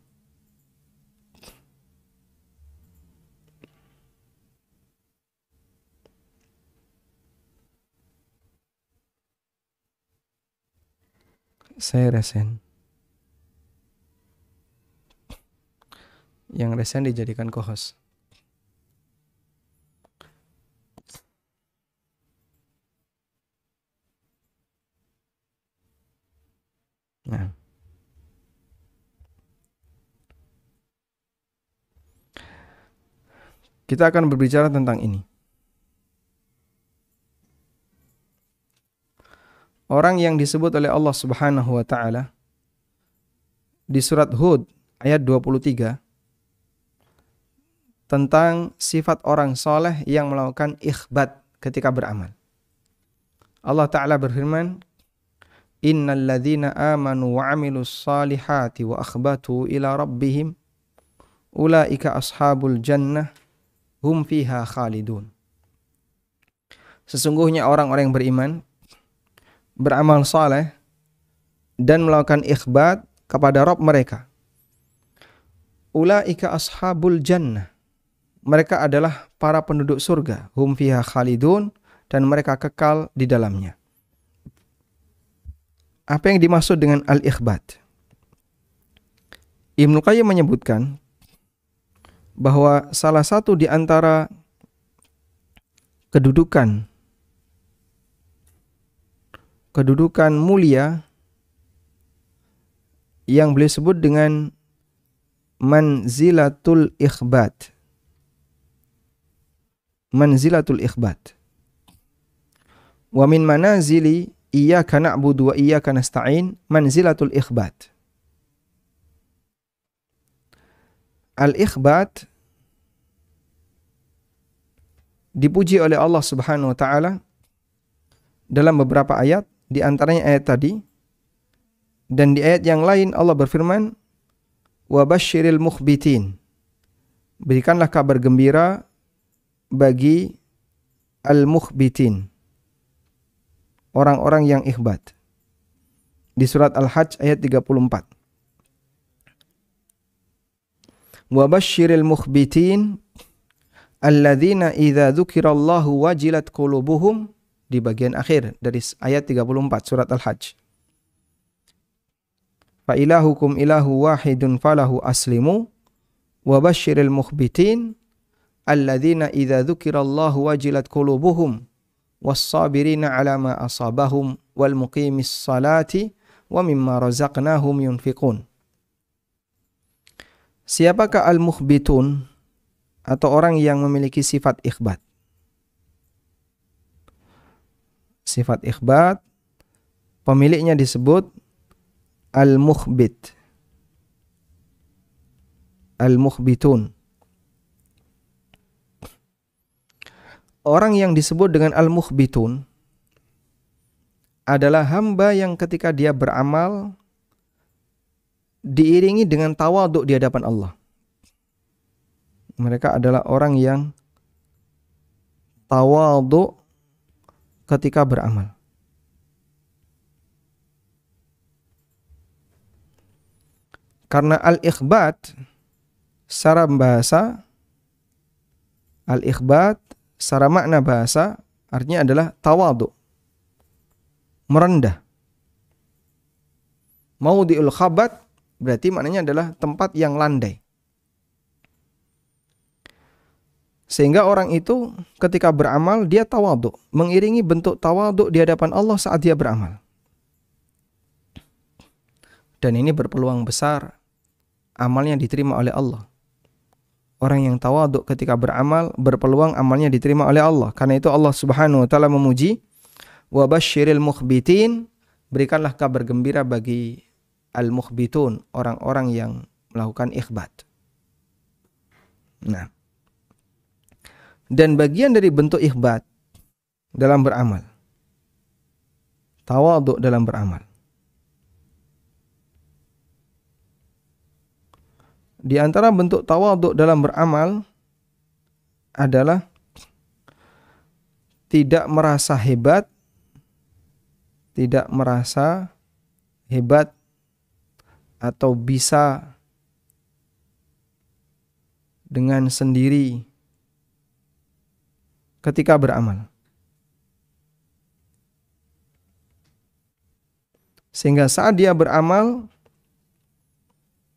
saya resen yang resen dijadikan kohos. Nah. Kita akan berbicara tentang ini. orang yang disebut oleh Allah Subhanahu wa taala di surat Hud ayat 23 tentang sifat orang soleh yang melakukan ikhbat ketika beramal. Allah Ta'ala berfirman, Innal ladhina amanu wa amilu salihati wa akhbatu ila rabbihim ulaika ashabul jannah hum fiha khalidun. Sesungguhnya orang-orang yang beriman beramal saleh dan melakukan ikhbat kepada Rob mereka. Ulaika ashabul jannah. Mereka adalah para penduduk surga, hum fiha khalidun dan mereka kekal di dalamnya. Apa yang dimaksud dengan al-ikhbat? Ibnu Qayyim menyebutkan bahwa salah satu di antara kedudukan kedudukan mulia yang beliau sebut dengan manzilatul ikhbat. Manzilatul ikhbat. Wa min manazili iyyaka na'budu wa iyyaka nasta'in manzilatul ikhbat. Al-ikhbat dipuji oleh Allah Subhanahu wa taala dalam beberapa ayat di antaranya ayat tadi. Dan di ayat yang lain Allah berfirman, wabashiril mukhbitin." Berikanlah kabar gembira bagi al-mukhbitin. Orang-orang yang ikhbat. Di surat Al-Hajj ayat 34. wabashiril mukhbitin alladzina idza dzukirallahu wajilat qulubuhum di bagian akhir dari ayat 34 surat Al-Hajj. Fa ilahukum ilahu wahidun falahu aslimu wa basyiril mukhbitin alladzina idza dzukirallahu wajilat qulubuhum was-sabirina ala ma asabahum wal muqimis salati wa mimma razaqnahum yunfiqun. Siapakah al-mukhbitun atau orang yang memiliki sifat ikhbat? sifat ikhbat pemiliknya disebut al muhbit al muhbitun orang yang disebut dengan al muhbitun adalah hamba yang ketika dia beramal diiringi dengan tawaduk di hadapan Allah. Mereka adalah orang yang tawaduk ketika beramal. Karena al-ikhbat secara bahasa al-ikhbat secara makna bahasa artinya adalah tawadu merendah mau diul khabat berarti maknanya adalah tempat yang landai Sehingga orang itu ketika beramal dia tawaduk, mengiringi bentuk tawaduk di hadapan Allah saat dia beramal. Dan ini berpeluang besar amalnya diterima oleh Allah. Orang yang tawaduk ketika beramal berpeluang amalnya diterima oleh Allah. Karena itu Allah Subhanahu wa taala memuji Wabashiril mukhbitin berikanlah kabar gembira bagi al mukhbitun orang-orang yang melakukan ikhbat. Nah, dan bagian dari bentuk ikhbat dalam beramal. Tawadhu dalam beramal. Di antara bentuk tawadhu dalam beramal adalah tidak merasa hebat, tidak merasa hebat atau bisa dengan sendiri ketika beramal. Sehingga saat dia beramal,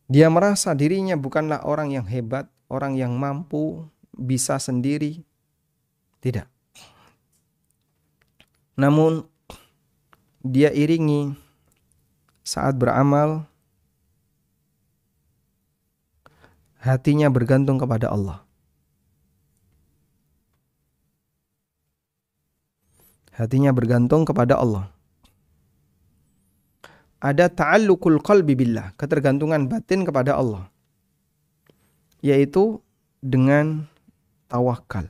dia merasa dirinya bukanlah orang yang hebat, orang yang mampu, bisa sendiri. Tidak. Namun dia iringi saat beramal hatinya bergantung kepada Allah. Hatinya bergantung kepada Allah. Ada ta'allukul qalbi billah, ketergantungan batin kepada Allah. Yaitu dengan tawakal.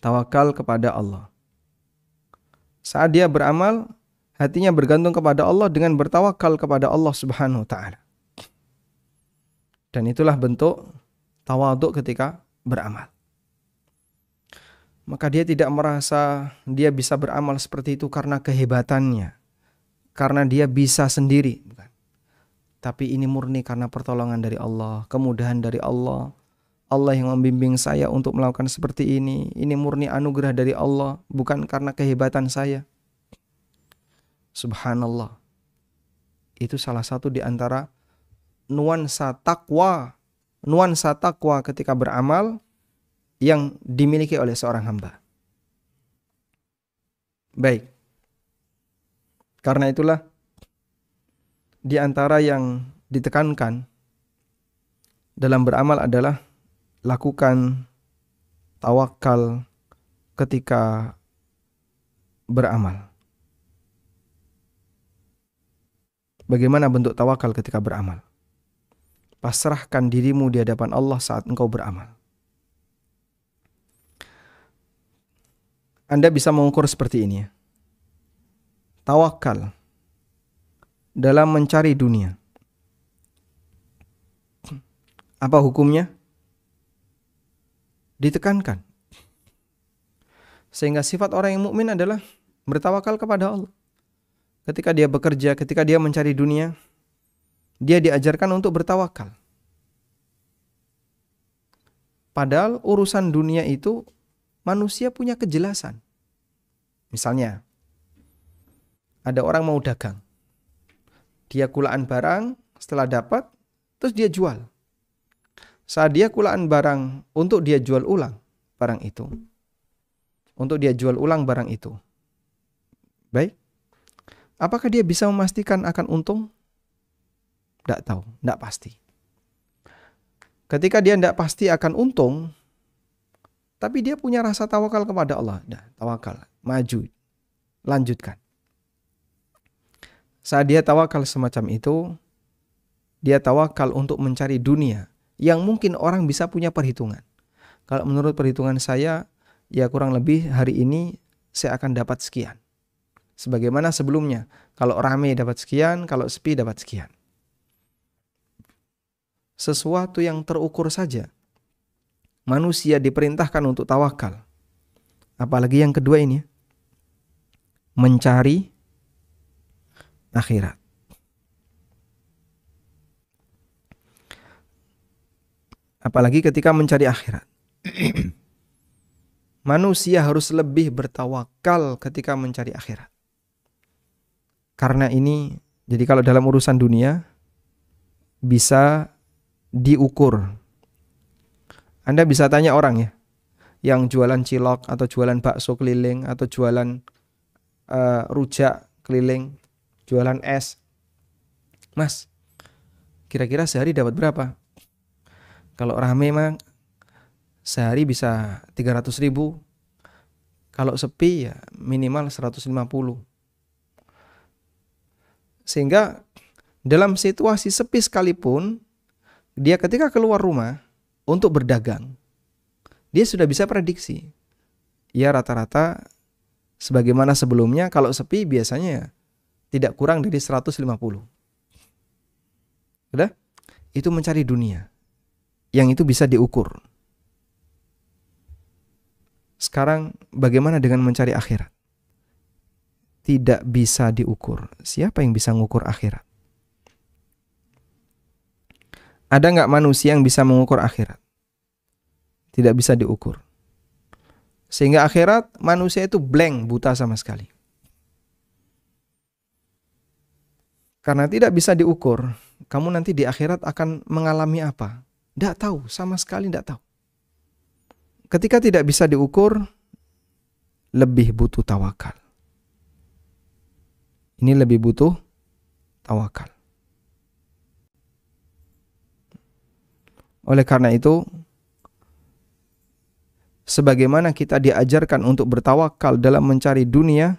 Tawakal kepada Allah. Saat dia beramal, hatinya bergantung kepada Allah dengan bertawakal kepada Allah Subhanahu wa taala. Dan itulah bentuk tawaduk ketika beramal maka dia tidak merasa dia bisa beramal seperti itu karena kehebatannya, karena dia bisa sendiri, bukan. Tapi ini murni karena pertolongan dari Allah, kemudahan dari Allah. Allah yang membimbing saya untuk melakukan seperti ini. Ini murni anugerah dari Allah, bukan karena kehebatan saya. Subhanallah. Itu salah satu di antara nuansa takwa. Nuansa takwa ketika beramal yang dimiliki oleh seorang hamba. Baik. Karena itulah di antara yang ditekankan dalam beramal adalah lakukan tawakal ketika beramal. Bagaimana bentuk tawakal ketika beramal? Pasrahkan dirimu di hadapan Allah saat engkau beramal. Anda bisa mengukur seperti ini. Ya. Tawakal dalam mencari dunia. Apa hukumnya? Ditekankan. Sehingga sifat orang yang mukmin adalah bertawakal kepada Allah. Ketika dia bekerja, ketika dia mencari dunia, dia diajarkan untuk bertawakal. Padahal urusan dunia itu manusia punya kejelasan. Misalnya, ada orang mau dagang. Dia kulaan barang, setelah dapat, terus dia jual. Saat dia kulaan barang untuk dia jual ulang barang itu. Untuk dia jual ulang barang itu. Baik. Apakah dia bisa memastikan akan untung? Tidak tahu, tidak pasti. Ketika dia tidak pasti akan untung, tapi dia punya rasa tawakal kepada Allah. Nah, tawakal, maju, lanjutkan. Saat dia tawakal semacam itu, dia tawakal untuk mencari dunia yang mungkin orang bisa punya perhitungan. Kalau menurut perhitungan saya, ya kurang lebih hari ini saya akan dapat sekian. Sebagaimana sebelumnya, kalau rame dapat sekian, kalau sepi dapat sekian. Sesuatu yang terukur saja, manusia diperintahkan untuk tawakal. Apalagi yang kedua ini, mencari akhirat. Apalagi ketika mencari akhirat. Manusia harus lebih bertawakal ketika mencari akhirat. Karena ini, jadi kalau dalam urusan dunia, bisa diukur anda bisa tanya orang ya, yang jualan cilok atau jualan bakso keliling atau jualan uh, rujak keliling, jualan es. Mas, kira-kira sehari dapat berapa? Kalau rame mah sehari bisa 300 ribu. Kalau sepi ya minimal 150. Sehingga dalam situasi sepi sekalipun, dia ketika keluar rumah, untuk berdagang. Dia sudah bisa prediksi. Ya rata-rata sebagaimana sebelumnya kalau sepi biasanya tidak kurang dari 150. Sudah? Itu mencari dunia yang itu bisa diukur. Sekarang bagaimana dengan mencari akhirat? Tidak bisa diukur. Siapa yang bisa mengukur akhirat? Ada nggak manusia yang bisa mengukur akhirat? tidak bisa diukur. Sehingga akhirat manusia itu blank, buta sama sekali. Karena tidak bisa diukur, kamu nanti di akhirat akan mengalami apa? Tidak tahu, sama sekali tidak tahu. Ketika tidak bisa diukur, lebih butuh tawakal. Ini lebih butuh tawakal. Oleh karena itu, sebagaimana kita diajarkan untuk bertawakal dalam mencari dunia,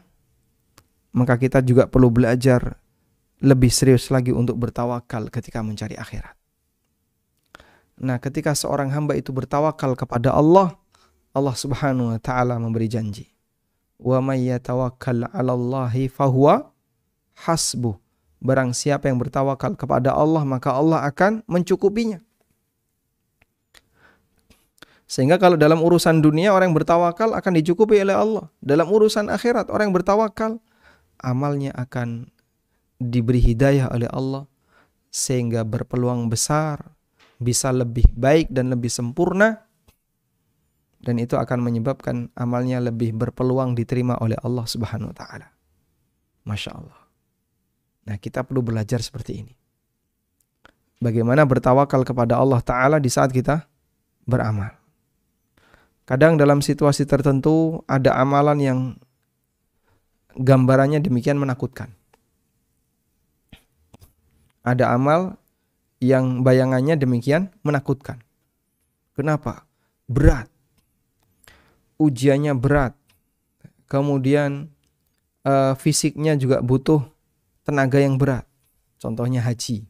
maka kita juga perlu belajar lebih serius lagi untuk bertawakal ketika mencari akhirat. Nah, ketika seorang hamba itu bertawakal kepada Allah, Allah Subhanahu wa taala memberi janji. Wa may yatawakkal 'alallahi fahuwa hasbuh. Barang siapa yang bertawakal kepada Allah, maka Allah akan mencukupinya. Sehingga kalau dalam urusan dunia orang yang bertawakal akan dicukupi oleh Allah. Dalam urusan akhirat orang yang bertawakal amalnya akan diberi hidayah oleh Allah sehingga berpeluang besar bisa lebih baik dan lebih sempurna dan itu akan menyebabkan amalnya lebih berpeluang diterima oleh Allah Subhanahu wa taala. Masya Allah. Nah, kita perlu belajar seperti ini. Bagaimana bertawakal kepada Allah taala di saat kita beramal. Kadang dalam situasi tertentu ada amalan yang gambarannya demikian menakutkan. Ada amal yang bayangannya demikian menakutkan. Kenapa? Berat. Ujiannya berat. Kemudian uh, fisiknya juga butuh tenaga yang berat. Contohnya haji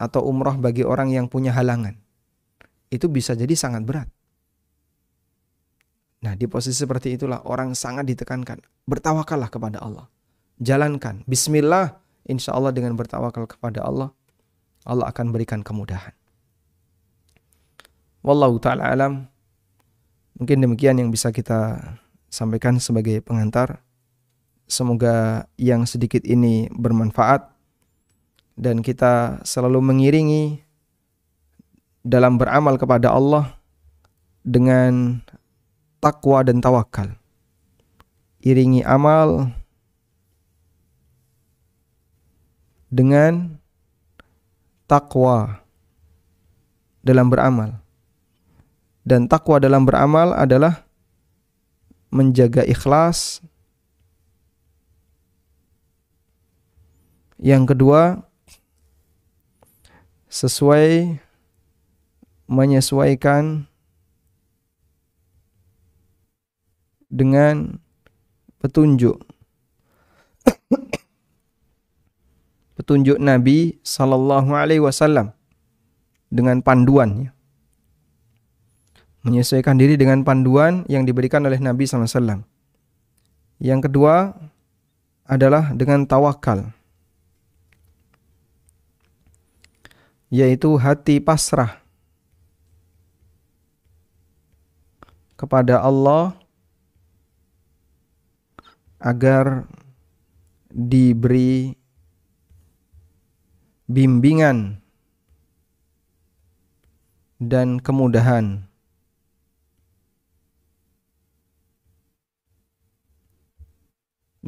atau umroh bagi orang yang punya halangan. Itu bisa jadi sangat berat. Nah, di posisi seperti itulah orang sangat ditekankan. Bertawakallah kepada Allah. Jalankan. Bismillah. Insya Allah dengan bertawakal kepada Allah, Allah akan berikan kemudahan. Wallahu ta'ala alam. Mungkin demikian yang bisa kita sampaikan sebagai pengantar. Semoga yang sedikit ini bermanfaat. Dan kita selalu mengiringi dalam beramal kepada Allah dengan takwa dan tawakal. Iringi amal dengan takwa dalam beramal. Dan takwa dalam beramal adalah menjaga ikhlas. Yang kedua, sesuai menyesuaikan dengan petunjuk petunjuk Nabi Sallallahu Alaihi Wasallam dengan panduannya menyesuaikan diri dengan panduan yang diberikan oleh Nabi Sallallahu Alaihi Wasallam yang kedua adalah dengan tawakal yaitu hati pasrah kepada Allah agar diberi bimbingan dan kemudahan.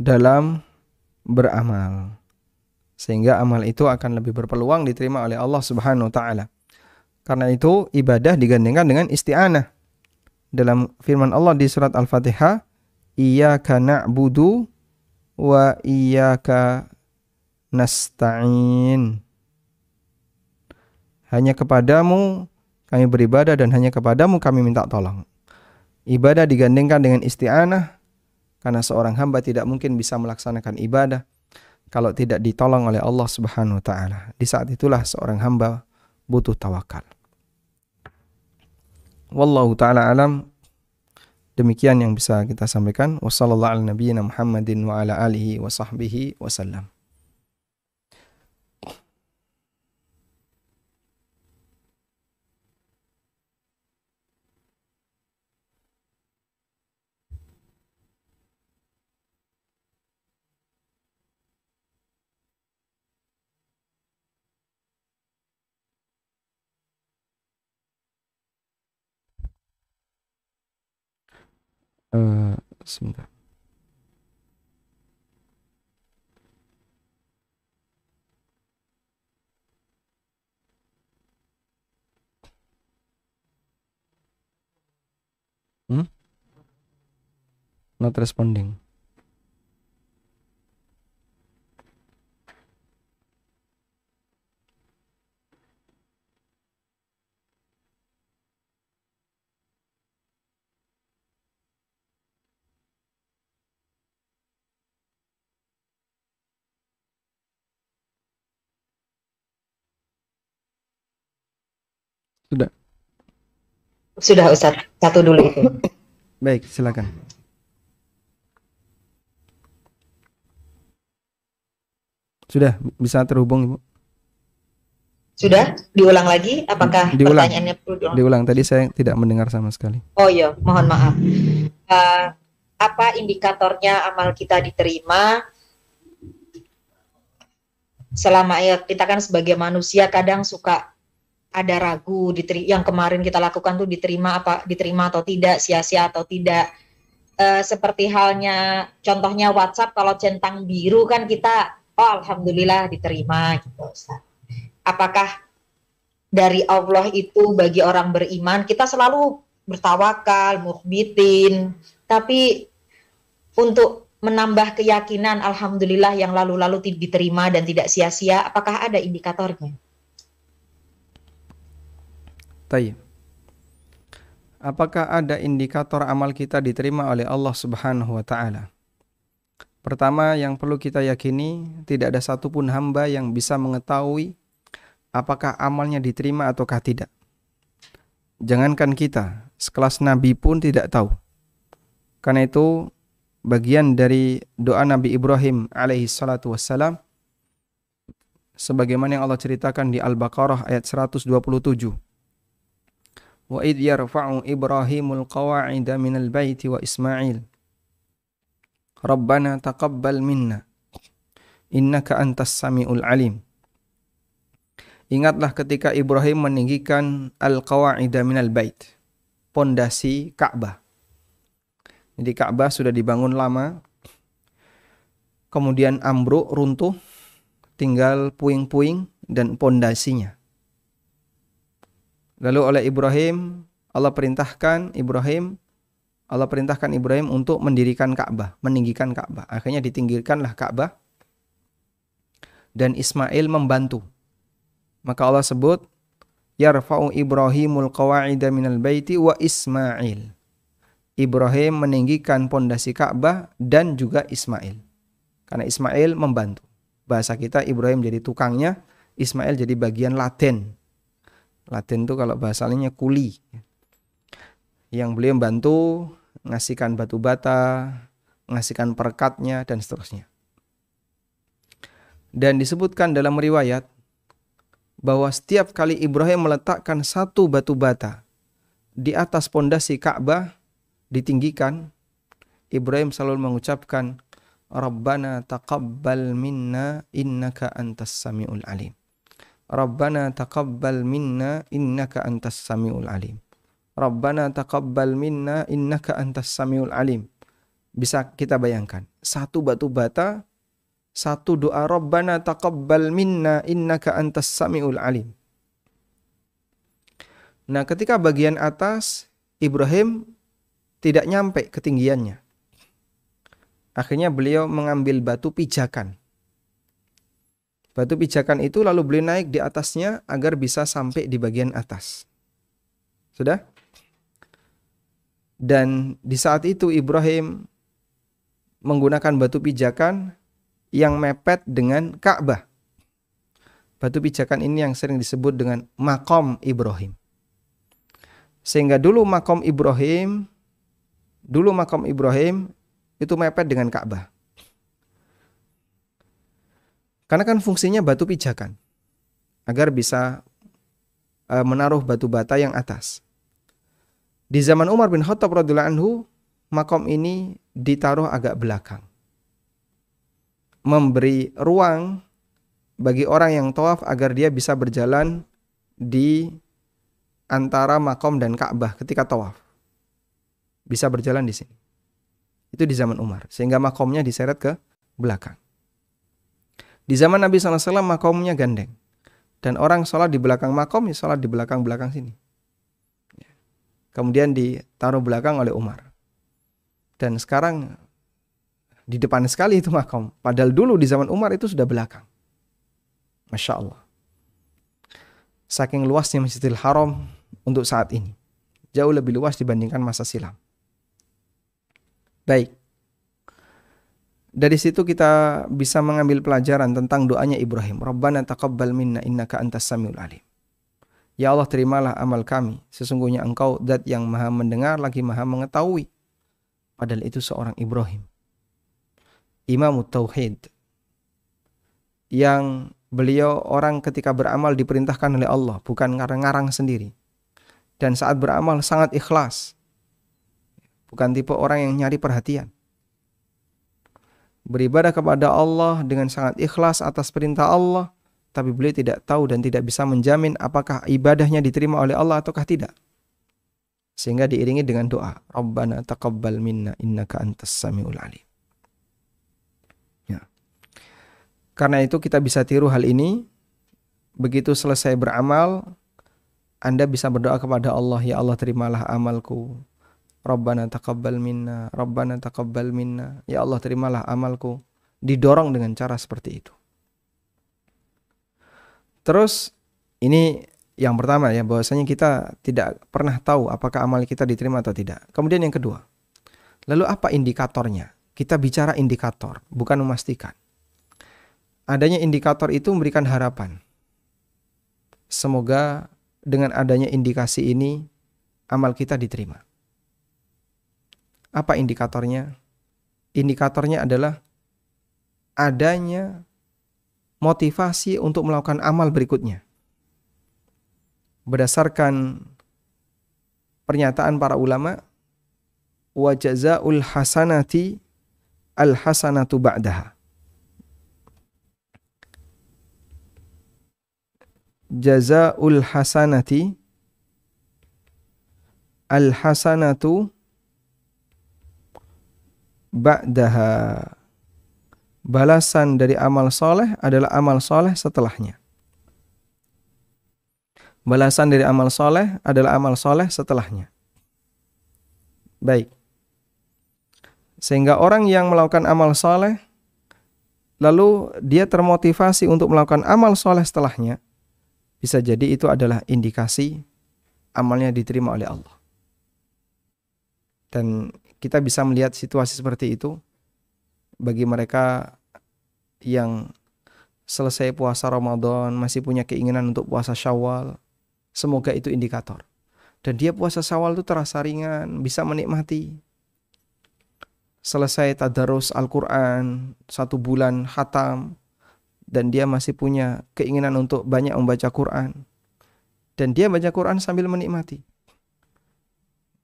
dalam beramal sehingga amal itu akan lebih berpeluang diterima oleh Allah Subhanahu wa taala. Karena itu ibadah digandengkan dengan isti'anah. Dalam firman Allah di surat Al-Fatihah Iyaka na'budu wa iyaka nasta'in. Hanya kepadamu kami beribadah dan hanya kepadamu kami minta tolong. Ibadah digandengkan dengan isti'anah karena seorang hamba tidak mungkin bisa melaksanakan ibadah kalau tidak ditolong oleh Allah Subhanahu wa taala. Di saat itulah seorang hamba butuh tawakal. Wallahu taala alam Demikian yang bisa kita sampaikan. Wassalamualaikum warahmatullahi wabarakatuh. Eh, sebentar hmm? not responding Sudah. Sudah Ustaz, satu dulu itu. Baik, silakan. Sudah bisa terhubung Ibu? Sudah? Diulang lagi? Apakah diulang. pertanyaannya perlu diulang? Diulang, tadi saya tidak mendengar sama sekali. Oh iya, mohon maaf. Uh, apa indikatornya amal kita diterima? Selama ya, kita kan sebagai manusia kadang suka ada ragu diteri yang kemarin kita lakukan tuh diterima apa diterima atau tidak sia-sia atau tidak e, seperti halnya contohnya WhatsApp kalau centang biru kan kita oh alhamdulillah diterima gitu Ustaz. Apakah dari Allah itu bagi orang beriman kita selalu bertawakal, mukbitin, tapi untuk menambah keyakinan alhamdulillah yang lalu-lalu diterima dan tidak sia-sia, apakah ada indikatornya? Tayyib. Apakah ada indikator amal kita diterima oleh Allah Subhanahu wa taala? Pertama yang perlu kita yakini, tidak ada satupun hamba yang bisa mengetahui apakah amalnya diterima ataukah tidak. Jangankan kita, sekelas nabi pun tidak tahu. Karena itu bagian dari doa Nabi Ibrahim alaihi salatu wassalam sebagaimana yang Allah ceritakan di Al-Baqarah ayat 127 wa id yarfa'u Ibrahimul qawa'ida minal baiti wa Ismail Rabbana taqabbal minna innaka antas samiul alim Ingatlah ketika Ibrahim meninggikan al-qawa'ida minal bait pondasi Ka'bah jadi Ka'bah sudah dibangun lama kemudian ambruk runtuh tinggal puing-puing dan pondasinya Lalu oleh Ibrahim Allah perintahkan Ibrahim Allah perintahkan Ibrahim untuk mendirikan Ka'bah, meninggikan Ka'bah. Akhirnya ditinggikanlah Ka'bah dan Ismail membantu. Maka Allah sebut yarfa'u Ibrahimul qawa'ida minal baiti wa Ismail. Ibrahim meninggikan pondasi Ka'bah dan juga Ismail. Karena Ismail membantu. Bahasa kita Ibrahim jadi tukangnya, Ismail jadi bagian laten Latin tuh kalau lainnya kuli. Yang beliau bantu ngasihkan batu bata, ngasihkan perkatnya dan seterusnya. Dan disebutkan dalam riwayat bahwa setiap kali Ibrahim meletakkan satu batu bata di atas pondasi Ka'bah ditinggikan, Ibrahim selalu mengucapkan Rabbana taqabbal minna innaka antas samiul alim. Rabbana taqabbal minna innaka antas samiul alim. Rabbana taqabbal minna innaka antas samiul alim. Bisa kita bayangkan, satu batu bata, satu doa Rabbana taqabbal minna innaka antas samiul alim. Nah, ketika bagian atas Ibrahim tidak nyampe ketinggiannya. Akhirnya beliau mengambil batu pijakan Batu pijakan itu lalu beli naik di atasnya agar bisa sampai di bagian atas. Sudah? Dan di saat itu Ibrahim menggunakan batu pijakan yang mepet dengan Ka'bah. Batu pijakan ini yang sering disebut dengan makom Ibrahim. Sehingga dulu makom Ibrahim, dulu makom Ibrahim itu mepet dengan Ka'bah. Karena kan fungsinya batu pijakan agar bisa e, menaruh batu bata yang atas. Di zaman Umar bin Khattab radhiyallahu anhu, makom ini ditaruh agak belakang. Memberi ruang bagi orang yang tawaf agar dia bisa berjalan di antara makom dan Ka'bah ketika tawaf. Bisa berjalan di sini. Itu di zaman Umar, sehingga makomnya diseret ke belakang. Di zaman Nabi SAW makomnya gandeng. Dan orang sholat di belakang makom, ya sholat di belakang-belakang sini. Ya. Kemudian ditaruh belakang oleh Umar. Dan sekarang di depan sekali itu makom. Padahal dulu di zaman Umar itu sudah belakang. Masya Allah. Saking luasnya Masjidil Haram untuk saat ini. Jauh lebih luas dibandingkan masa silam. Baik. Dari situ kita bisa mengambil pelajaran tentang doanya Ibrahim. Rabbana taqabbal minna innaka antas samiul alim. Ya Allah terimalah amal kami. Sesungguhnya engkau dat yang maha mendengar lagi maha mengetahui. Padahal itu seorang Ibrahim. Imam Tauhid. Yang beliau orang ketika beramal diperintahkan oleh Allah. Bukan ngarang-ngarang sendiri. Dan saat beramal sangat ikhlas. Bukan tipe orang yang nyari perhatian beribadah kepada Allah dengan sangat ikhlas atas perintah Allah, tapi beliau tidak tahu dan tidak bisa menjamin apakah ibadahnya diterima oleh Allah ataukah tidak. Sehingga diiringi dengan doa, Rabbana taqabbal minna innaka antas samiul alim. Ya. Karena itu kita bisa tiru hal ini. Begitu selesai beramal, Anda bisa berdoa kepada Allah, ya Allah terimalah amalku, Rabbana taqabbal minna, Rabbana taqabbal minna. Ya Allah terimalah amalku. Didorong dengan cara seperti itu. Terus ini yang pertama ya bahwasanya kita tidak pernah tahu apakah amal kita diterima atau tidak. Kemudian yang kedua. Lalu apa indikatornya? Kita bicara indikator, bukan memastikan. Adanya indikator itu memberikan harapan. Semoga dengan adanya indikasi ini amal kita diterima. Apa indikatornya? Indikatornya adalah adanya motivasi untuk melakukan amal berikutnya. Berdasarkan pernyataan para ulama, wajazaul hasanati al hasanatu ba'daha. Jazaul hasanati al hasanatu ba'daha. Balasan dari amal soleh adalah amal soleh setelahnya. Balasan dari amal soleh adalah amal soleh setelahnya. Baik. Sehingga orang yang melakukan amal soleh, lalu dia termotivasi untuk melakukan amal soleh setelahnya, bisa jadi itu adalah indikasi amalnya diterima oleh Allah. Dan kita bisa melihat situasi seperti itu bagi mereka yang selesai puasa Ramadan masih punya keinginan untuk puasa Syawal semoga itu indikator dan dia puasa Syawal itu terasa ringan bisa menikmati selesai tadarus Al-Quran satu bulan hatam dan dia masih punya keinginan untuk banyak membaca Quran dan dia baca Quran sambil menikmati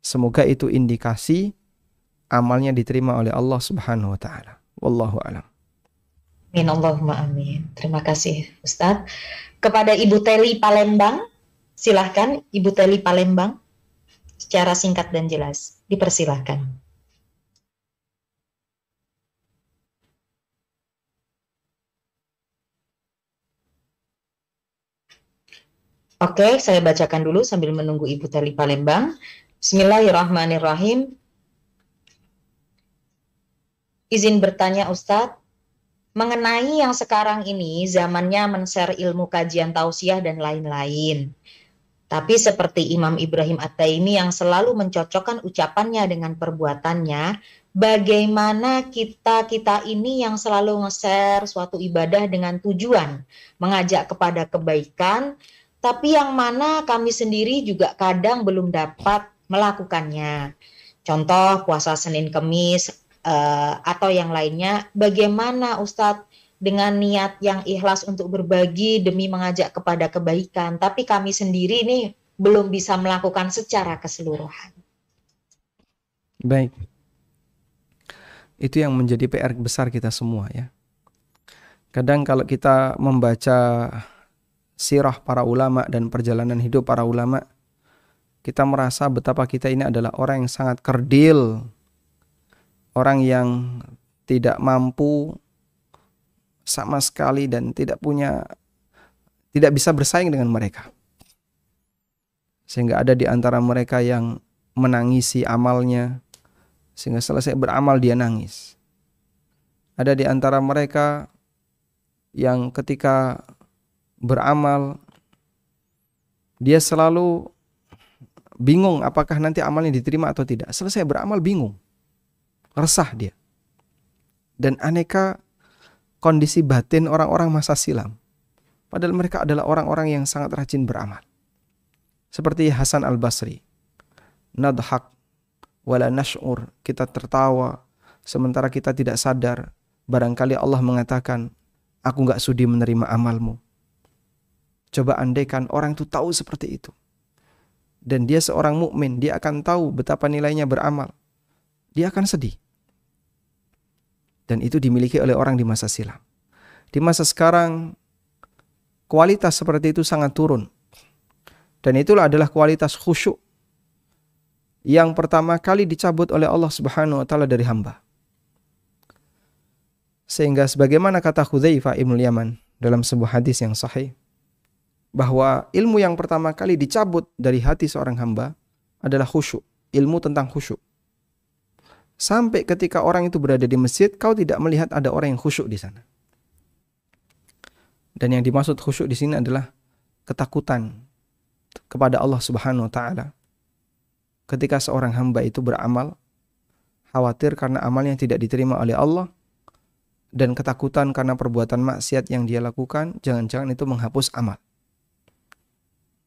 semoga itu indikasi amalnya diterima oleh Allah Subhanahu wa taala. Wallahu alam. Amin Allahumma amin. Terima kasih Ustadz. Kepada Ibu Teli Palembang, silahkan Ibu Teli Palembang secara singkat dan jelas. Dipersilahkan. Oke, saya bacakan dulu sambil menunggu Ibu Teli Palembang. Bismillahirrahmanirrahim. Izin bertanya Ustadz, mengenai yang sekarang ini zamannya men-share ilmu kajian tausiah dan lain-lain. Tapi seperti Imam Ibrahim at ini yang selalu mencocokkan ucapannya dengan perbuatannya, bagaimana kita-kita ini yang selalu nge-share suatu ibadah dengan tujuan mengajak kepada kebaikan, tapi yang mana kami sendiri juga kadang belum dapat melakukannya. Contoh puasa Senin Kemis uh, atau yang lainnya. Bagaimana Ustadz dengan niat yang ikhlas untuk berbagi demi mengajak kepada kebaikan, tapi kami sendiri ini belum bisa melakukan secara keseluruhan. Baik. Itu yang menjadi PR besar kita semua ya. Kadang kalau kita membaca sirah para ulama dan perjalanan hidup para ulama, kita merasa betapa kita ini adalah orang yang sangat kerdil orang yang tidak mampu sama sekali dan tidak punya tidak bisa bersaing dengan mereka. Sehingga ada di antara mereka yang menangisi amalnya sehingga selesai beramal dia nangis. Ada di antara mereka yang ketika beramal dia selalu bingung apakah nanti amalnya diterima atau tidak. Selesai beramal bingung. Resah dia. Dan aneka kondisi batin orang-orang masa silam. Padahal mereka adalah orang-orang yang sangat rajin beramal. Seperti Hasan al-Basri. Nadhak wala nash'ur. Kita tertawa sementara kita tidak sadar. Barangkali Allah mengatakan, aku gak sudi menerima amalmu. Coba andaikan orang itu tahu seperti itu. Dan dia seorang mukmin, dia akan tahu betapa nilainya beramal. Dia akan sedih dan itu dimiliki oleh orang di masa silam. Di masa sekarang kualitas seperti itu sangat turun. Dan itulah adalah kualitas khusyuk yang pertama kali dicabut oleh Allah Subhanahu wa taala dari hamba. Sehingga sebagaimana kata Hudzaifah Ibnu Yaman dalam sebuah hadis yang sahih bahwa ilmu yang pertama kali dicabut dari hati seorang hamba adalah khusyuk, ilmu tentang khusyuk sampai ketika orang itu berada di masjid kau tidak melihat ada orang yang khusyuk di sana. Dan yang dimaksud khusyuk di sini adalah ketakutan kepada Allah Subhanahu wa taala. Ketika seorang hamba itu beramal khawatir karena amalnya tidak diterima oleh Allah dan ketakutan karena perbuatan maksiat yang dia lakukan, jangan-jangan itu menghapus amal.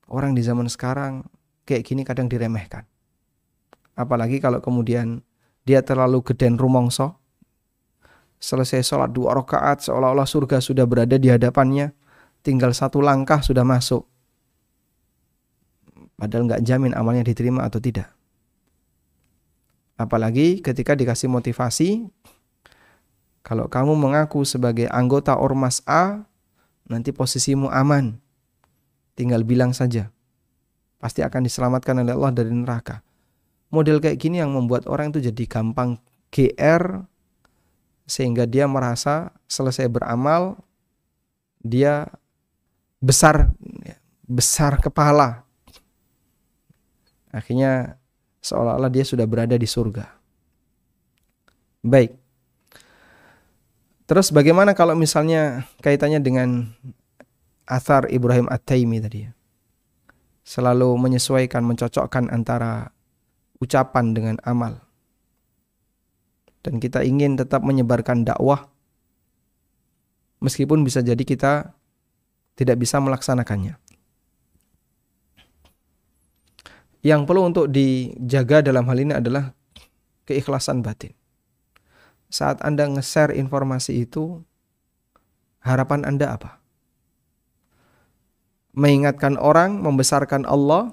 Orang di zaman sekarang kayak gini kadang diremehkan. Apalagi kalau kemudian dia terlalu geden rumongso. Selesai sholat dua rakaat seolah-olah surga sudah berada di hadapannya. Tinggal satu langkah sudah masuk. Padahal nggak jamin amalnya diterima atau tidak. Apalagi ketika dikasih motivasi, kalau kamu mengaku sebagai anggota ormas A, nanti posisimu aman. Tinggal bilang saja. Pasti akan diselamatkan oleh Allah dari neraka model kayak gini yang membuat orang itu jadi gampang GR sehingga dia merasa selesai beramal dia besar ya, besar kepala akhirnya seolah-olah dia sudah berada di surga baik terus bagaimana kalau misalnya kaitannya dengan Athar Ibrahim At-Taimi tadi ya? selalu menyesuaikan mencocokkan antara ucapan dengan amal. Dan kita ingin tetap menyebarkan dakwah meskipun bisa jadi kita tidak bisa melaksanakannya. Yang perlu untuk dijaga dalam hal ini adalah keikhlasan batin. Saat Anda nge-share informasi itu, harapan Anda apa? Mengingatkan orang, membesarkan Allah,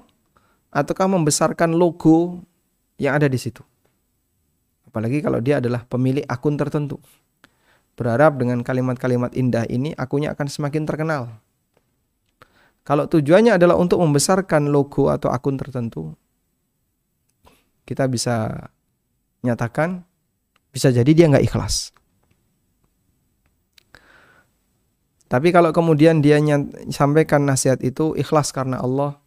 ataukah membesarkan logo yang ada di situ. Apalagi kalau dia adalah pemilik akun tertentu. Berharap dengan kalimat-kalimat indah ini akunya akan semakin terkenal. Kalau tujuannya adalah untuk membesarkan logo atau akun tertentu, kita bisa nyatakan bisa jadi dia nggak ikhlas. Tapi kalau kemudian dia sampaikan nasihat itu ikhlas karena Allah,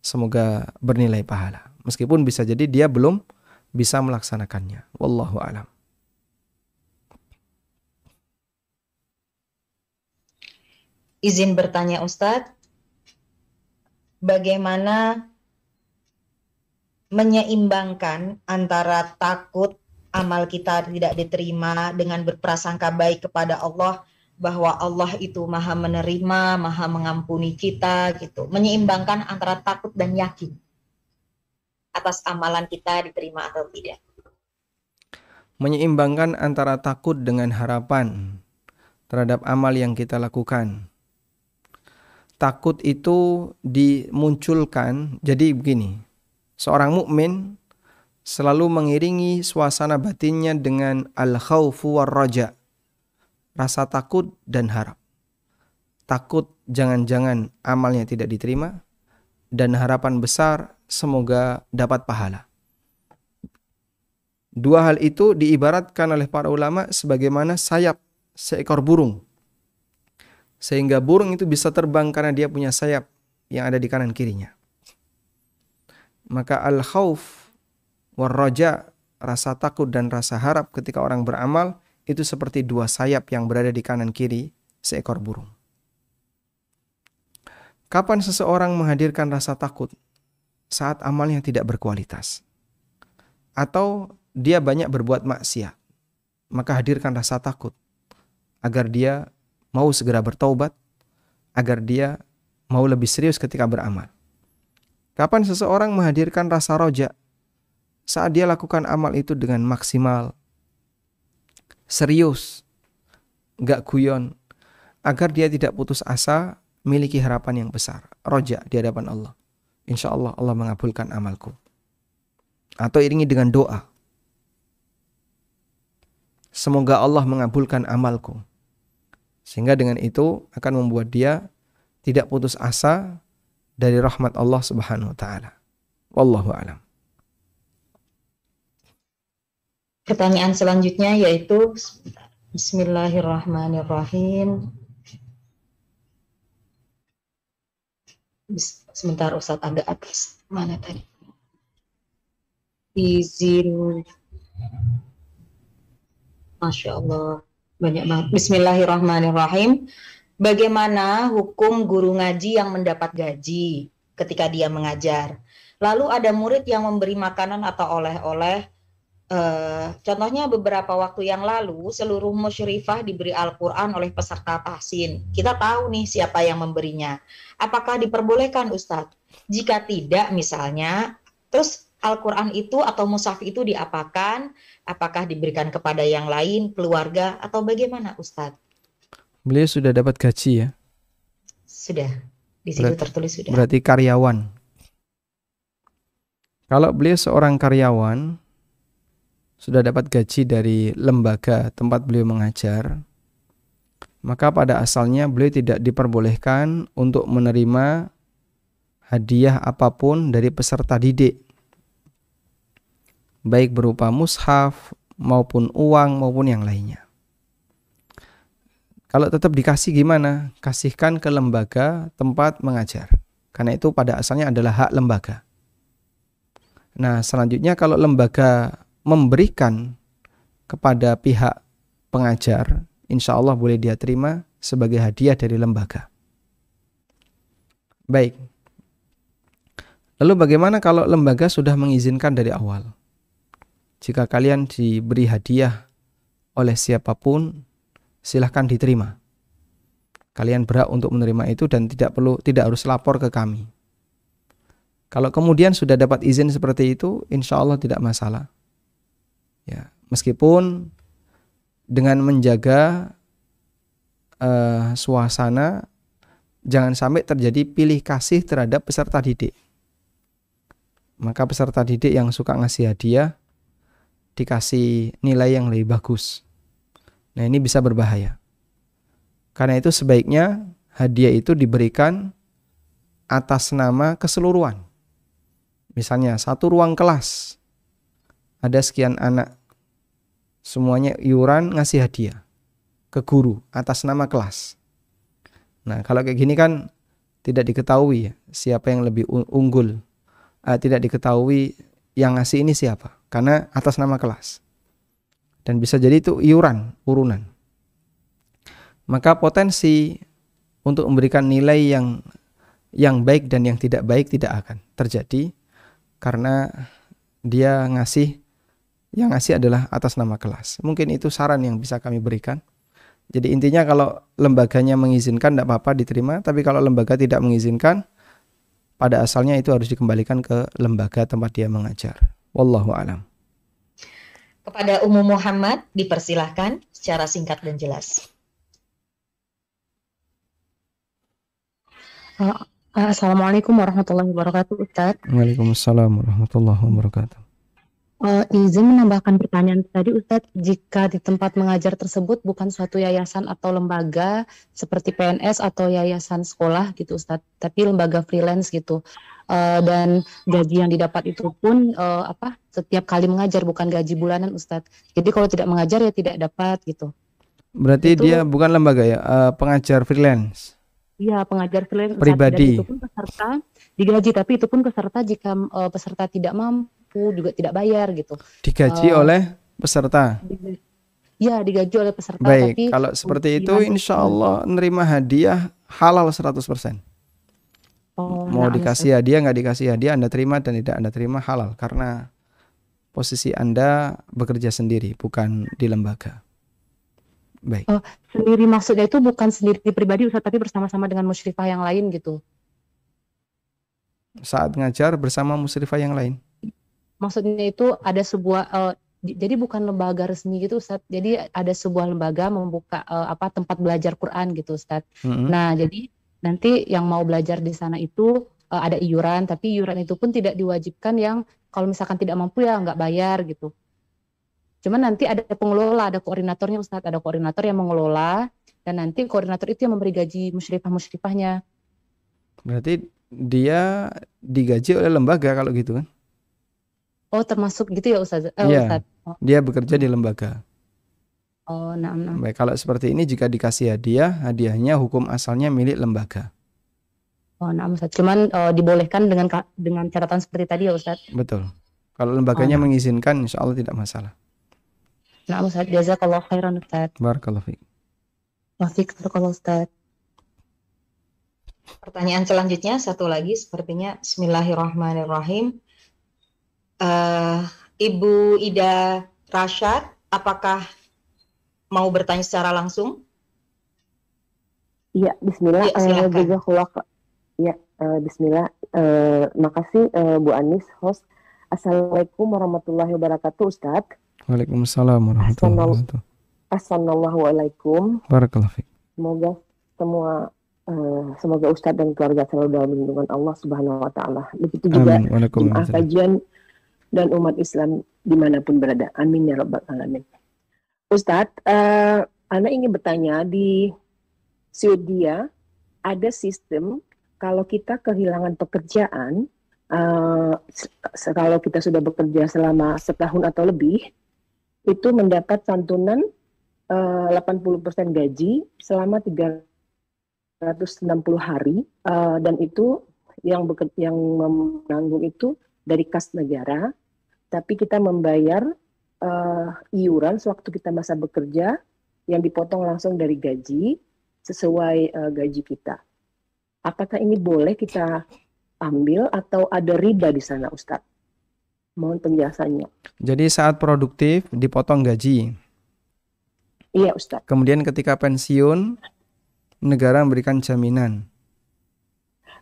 semoga bernilai pahala meskipun bisa jadi dia belum bisa melaksanakannya. Wallahu alam. Izin bertanya Ustadz, bagaimana menyeimbangkan antara takut amal kita tidak diterima dengan berprasangka baik kepada Allah bahwa Allah itu maha menerima, maha mengampuni kita gitu. Menyeimbangkan antara takut dan yakin atas amalan kita diterima atau tidak. Menyeimbangkan antara takut dengan harapan terhadap amal yang kita lakukan. Takut itu dimunculkan, jadi begini. Seorang mukmin selalu mengiringi suasana batinnya dengan al-khawfu war raja. Rasa takut dan harap. Takut jangan-jangan amalnya tidak diterima dan harapan besar semoga dapat pahala. Dua hal itu diibaratkan oleh para ulama sebagaimana sayap seekor burung. Sehingga burung itu bisa terbang karena dia punya sayap yang ada di kanan kirinya. Maka al-khauf war raja, rasa takut dan rasa harap ketika orang beramal itu seperti dua sayap yang berada di kanan kiri seekor burung. Kapan seseorang menghadirkan rasa takut saat amalnya tidak berkualitas. Atau dia banyak berbuat maksiat. Maka hadirkan rasa takut agar dia mau segera bertaubat, agar dia mau lebih serius ketika beramal. Kapan seseorang menghadirkan rasa rojak saat dia lakukan amal itu dengan maksimal, serius, gak guyon, agar dia tidak putus asa, miliki harapan yang besar, rojak di hadapan Allah insya Allah Allah mengabulkan amalku. Atau iringi dengan doa. Semoga Allah mengabulkan amalku. Sehingga dengan itu akan membuat dia tidak putus asa dari rahmat Allah Subhanahu wa taala. Wallahu alam. Pertanyaan selanjutnya yaitu Bismillahirrahmanirrahim. Bismillahirrahmanirrahim. Sebentar Ustadz agak atas. Mana tadi? Izin. Masya Allah. Banyak banget. Bismillahirrahmanirrahim. Bagaimana hukum guru ngaji yang mendapat gaji ketika dia mengajar? Lalu ada murid yang memberi makanan atau oleh-oleh Uh, contohnya beberapa waktu yang lalu seluruh musyrifah diberi Al-Quran oleh peserta tahsin. Kita tahu nih siapa yang memberinya. Apakah diperbolehkan Ustadz? Jika tidak misalnya, terus Al-Quran itu atau mushaf itu diapakan? Apakah diberikan kepada yang lain, keluarga, atau bagaimana Ustadz? Beliau sudah dapat gaji ya? Sudah. Di situ berarti, tertulis sudah. Berarti karyawan. Kalau beliau seorang karyawan, sudah dapat gaji dari lembaga tempat beliau mengajar, maka pada asalnya beliau tidak diperbolehkan untuk menerima hadiah apapun dari peserta didik, baik berupa mushaf maupun uang maupun yang lainnya. Kalau tetap dikasih gimana? Kasihkan ke lembaga tempat mengajar. Karena itu pada asalnya adalah hak lembaga. Nah, selanjutnya kalau lembaga memberikan kepada pihak pengajar, insya Allah boleh dia terima sebagai hadiah dari lembaga. Baik. Lalu bagaimana kalau lembaga sudah mengizinkan dari awal? Jika kalian diberi hadiah oleh siapapun, silahkan diterima. Kalian berhak untuk menerima itu dan tidak perlu tidak harus lapor ke kami. Kalau kemudian sudah dapat izin seperti itu, insya Allah tidak masalah. Ya, meskipun dengan menjaga uh, suasana jangan sampai terjadi pilih kasih terhadap peserta didik. Maka peserta didik yang suka ngasih hadiah dikasih nilai yang lebih bagus. Nah, ini bisa berbahaya. Karena itu sebaiknya hadiah itu diberikan atas nama keseluruhan. Misalnya satu ruang kelas ada sekian anak semuanya iuran ngasih hadiah ke guru atas nama kelas. Nah, kalau kayak gini kan tidak diketahui ya, siapa yang lebih unggul. Uh, tidak diketahui yang ngasih ini siapa karena atas nama kelas. Dan bisa jadi itu iuran, urunan. Maka potensi untuk memberikan nilai yang yang baik dan yang tidak baik tidak akan terjadi karena dia ngasih yang ngasih adalah atas nama kelas. Mungkin itu saran yang bisa kami berikan. Jadi intinya kalau lembaganya mengizinkan tidak apa-apa diterima, tapi kalau lembaga tidak mengizinkan, pada asalnya itu harus dikembalikan ke lembaga tempat dia mengajar. Wallahu alam. Kepada Umum Muhammad dipersilahkan secara singkat dan jelas. Ah, ah, assalamualaikum warahmatullahi wabarakatuh Ustaz. Waalaikumsalam warahmatullahi wabarakatuh. Uh, izin menambahkan pertanyaan tadi Ustadz, jika di tempat mengajar tersebut bukan suatu yayasan atau lembaga seperti PNS atau yayasan sekolah gitu Ustadz, tapi lembaga freelance gitu. Uh, dan gaji yang didapat itu pun uh, apa setiap kali mengajar bukan gaji bulanan Ustadz. Jadi kalau tidak mengajar ya tidak dapat gitu. Berarti itu, dia bukan lembaga ya, uh, pengajar freelance. Iya, pengajar freelance pribadi. Ustadz, itu pun peserta digaji tapi itu pun peserta jika uh, peserta tidak mampu aku juga tidak bayar gitu. Digaji uh, oleh peserta. Iya, ya, digaji oleh peserta Baik, tapi kalau seperti itu insya Allah nerima hadiah halal 100%. Oh, mau nah, dikasih hadiah nggak dikasih hadiah Anda terima dan tidak Anda terima halal karena posisi Anda bekerja sendiri bukan di lembaga. Baik. Oh, sendiri maksudnya itu bukan sendiri pribadi Ustaz tapi bersama-sama dengan musyrifah yang lain gitu. Saat ngajar bersama musyrifah yang lain maksudnya itu ada sebuah uh, jadi bukan lembaga resmi gitu Ustaz. Jadi ada sebuah lembaga membuka uh, apa tempat belajar Quran gitu Ustaz. Mm-hmm. Nah, jadi nanti yang mau belajar di sana itu uh, ada iuran, tapi iuran itu pun tidak diwajibkan yang kalau misalkan tidak mampu ya nggak bayar gitu. Cuman nanti ada pengelola, ada koordinatornya Ustaz, ada koordinator yang mengelola dan nanti koordinator itu yang memberi gaji musyrifah-musyrifahnya. Berarti dia digaji oleh lembaga kalau gitu kan? Oh, termasuk gitu ya Ustaz? Eh, Iya, Ustaz. Oh. dia bekerja di lembaga. Oh, nah, nah. Baik, kalau seperti ini jika dikasih hadiah, hadiahnya hukum asalnya milik lembaga. Oh, nah, Ustaz. Cuman eh, dibolehkan dengan dengan catatan seperti tadi ya Ustaz. Betul. Kalau lembaganya oh, mengizinkan, insya Allah tidak masalah. Nah, Ustaz, jazakallah khairan Ustaz. Barakallah fiqh. Wafiq barakallah Ustaz. Pertanyaan selanjutnya satu lagi sepertinya Bismillahirrahmanirrahim. Uh, Ibu Ida Rashad, apakah mau bertanya secara langsung? Iya, bismillah. Ya, silakan. Uh, ya, uh, bismillah. Uh, makasih uh, Bu Anis, host. Assalamualaikum warahmatullahi wabarakatuh, Ustadz. Waalaikumsalam warahmatullahi wabarakatuh. Assalamualaikum. Barakallahu Semoga semua uh, semoga Ustadz dan keluarga selalu dalam lindungan Allah Subhanahu wa taala. Begitu juga Amin. jemaah kajian dan umat Islam dimanapun berada. Amin ya Rabbal Alamin. Ustadz, uh, Ana ingin bertanya di Swedia ada sistem kalau kita kehilangan pekerjaan, uh, kalau kita sudah bekerja selama setahun atau lebih, itu mendapat santunan eh, uh, 80% gaji selama 360 hari uh, dan itu yang yang menanggung itu dari kas negara tapi kita membayar uh, iuran sewaktu kita masa bekerja yang dipotong langsung dari gaji sesuai uh, gaji kita. Apakah ini boleh kita ambil atau ada riba di sana Ustadz? Mohon penjelasannya. Jadi saat produktif dipotong gaji. Iya Ustadz. Kemudian ketika pensiun negara memberikan jaminan.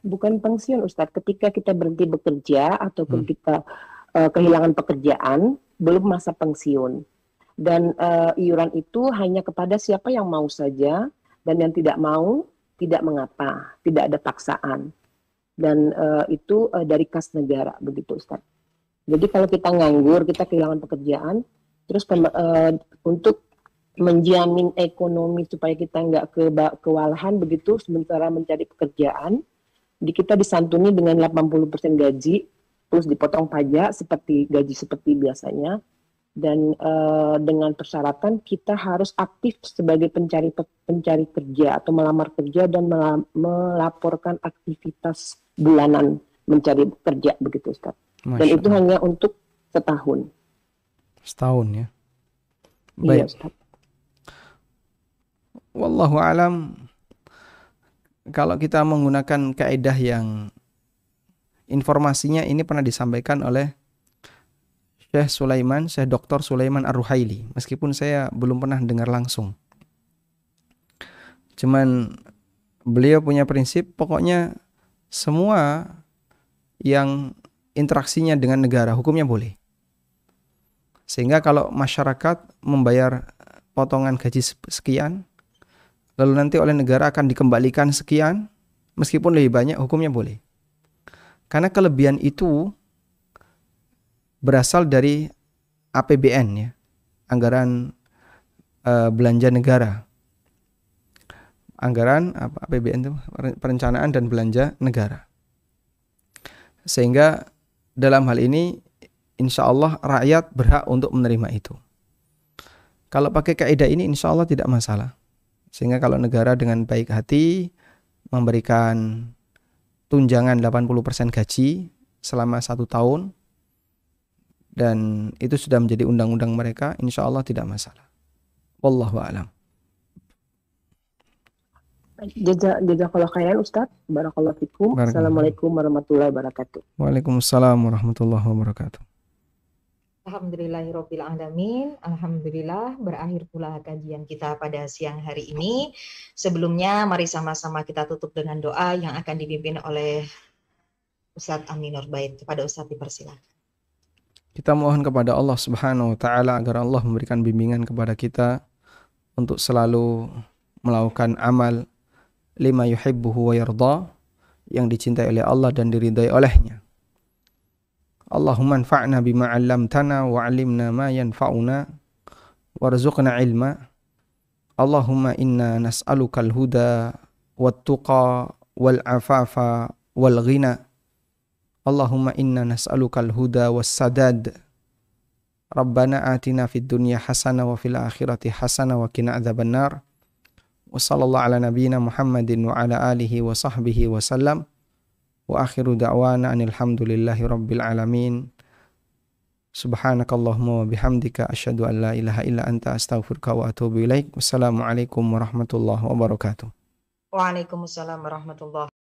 Bukan pensiun Ustadz, ketika kita berhenti bekerja atau ketika hmm uh, kehilangan pekerjaan belum masa pensiun dan uh, iuran itu hanya kepada siapa yang mau saja dan yang tidak mau tidak mengapa tidak ada paksaan dan uh, itu uh, dari kas negara begitu Ustaz. Jadi kalau kita nganggur kita kehilangan pekerjaan terus uh, untuk menjamin ekonomi supaya kita nggak ke kewalahan begitu sementara mencari pekerjaan di kita disantuni dengan 80% gaji terus dipotong pajak seperti gaji seperti biasanya dan uh, dengan persyaratan kita harus aktif sebagai pencari pencari kerja atau melamar kerja dan melaporkan aktivitas bulanan mencari kerja begitu Ustaz. dan itu hanya untuk setahun. Setahun ya. Iya, Baik. Iya, Ustaz. Wallahu alam kalau kita menggunakan kaedah yang Informasinya ini pernah disampaikan oleh Syekh Sulaiman, Syekh Dr. Sulaiman Ar-Ruhaili. Meskipun saya belum pernah dengar langsung. Cuman beliau punya prinsip pokoknya semua yang interaksinya dengan negara hukumnya boleh. Sehingga kalau masyarakat membayar potongan gaji sekian, lalu nanti oleh negara akan dikembalikan sekian, meskipun lebih banyak hukumnya boleh. Karena kelebihan itu berasal dari APBN ya, anggaran uh, belanja negara. Anggaran apa APBN itu perencanaan dan belanja negara. Sehingga dalam hal ini insya Allah rakyat berhak untuk menerima itu. Kalau pakai kaidah ini insya Allah tidak masalah. Sehingga kalau negara dengan baik hati memberikan tunjangan 80% gaji selama satu tahun dan itu sudah menjadi undang-undang mereka insya Allah tidak masalah wallahu alam Jejak jejak kalau kalian Ustaz, barakallahu fikum. Assalamualaikum warahmatullahi wabarakatuh. Waalaikumsalam warahmatullahi wabarakatuh. Alhamdulillahirrabbilalamin. Alhamdulillah berakhir pula kajian kita pada siang hari ini. Sebelumnya mari sama-sama kita tutup dengan doa yang akan dipimpin oleh Ustadz Aminur Bait. Kepada Ustadz dipersilakan. Kita mohon kepada Allah Subhanahu wa taala agar Allah memberikan bimbingan kepada kita untuk selalu melakukan amal lima yuhibbuhu wa yardha yang dicintai oleh Allah dan diridai olehnya اللهم انفعنا بما علمتنا وعلمنا ما ينفعنا وارزقنا علما اللهم إنا نسألك الهدى والتقى والعفاف والغنى اللهم إنا نسألك الهدى والسداد ربنا آتنا في الدنيا حسنة وفي الآخرة حسنة وقنا عذاب النار وصلى الله على نبينا محمد وعلى آله وصحبه وسلم Wa akhiru da'wana anil rabbil alamin. Subhanakallahumma wa bihamdika asyhadu an la ilaha illa anta astaghfiruka wa atubu ilaik. Wassalamualaikum warahmatullahi wabarakatuh. Waalaikumsalam warahmatullahi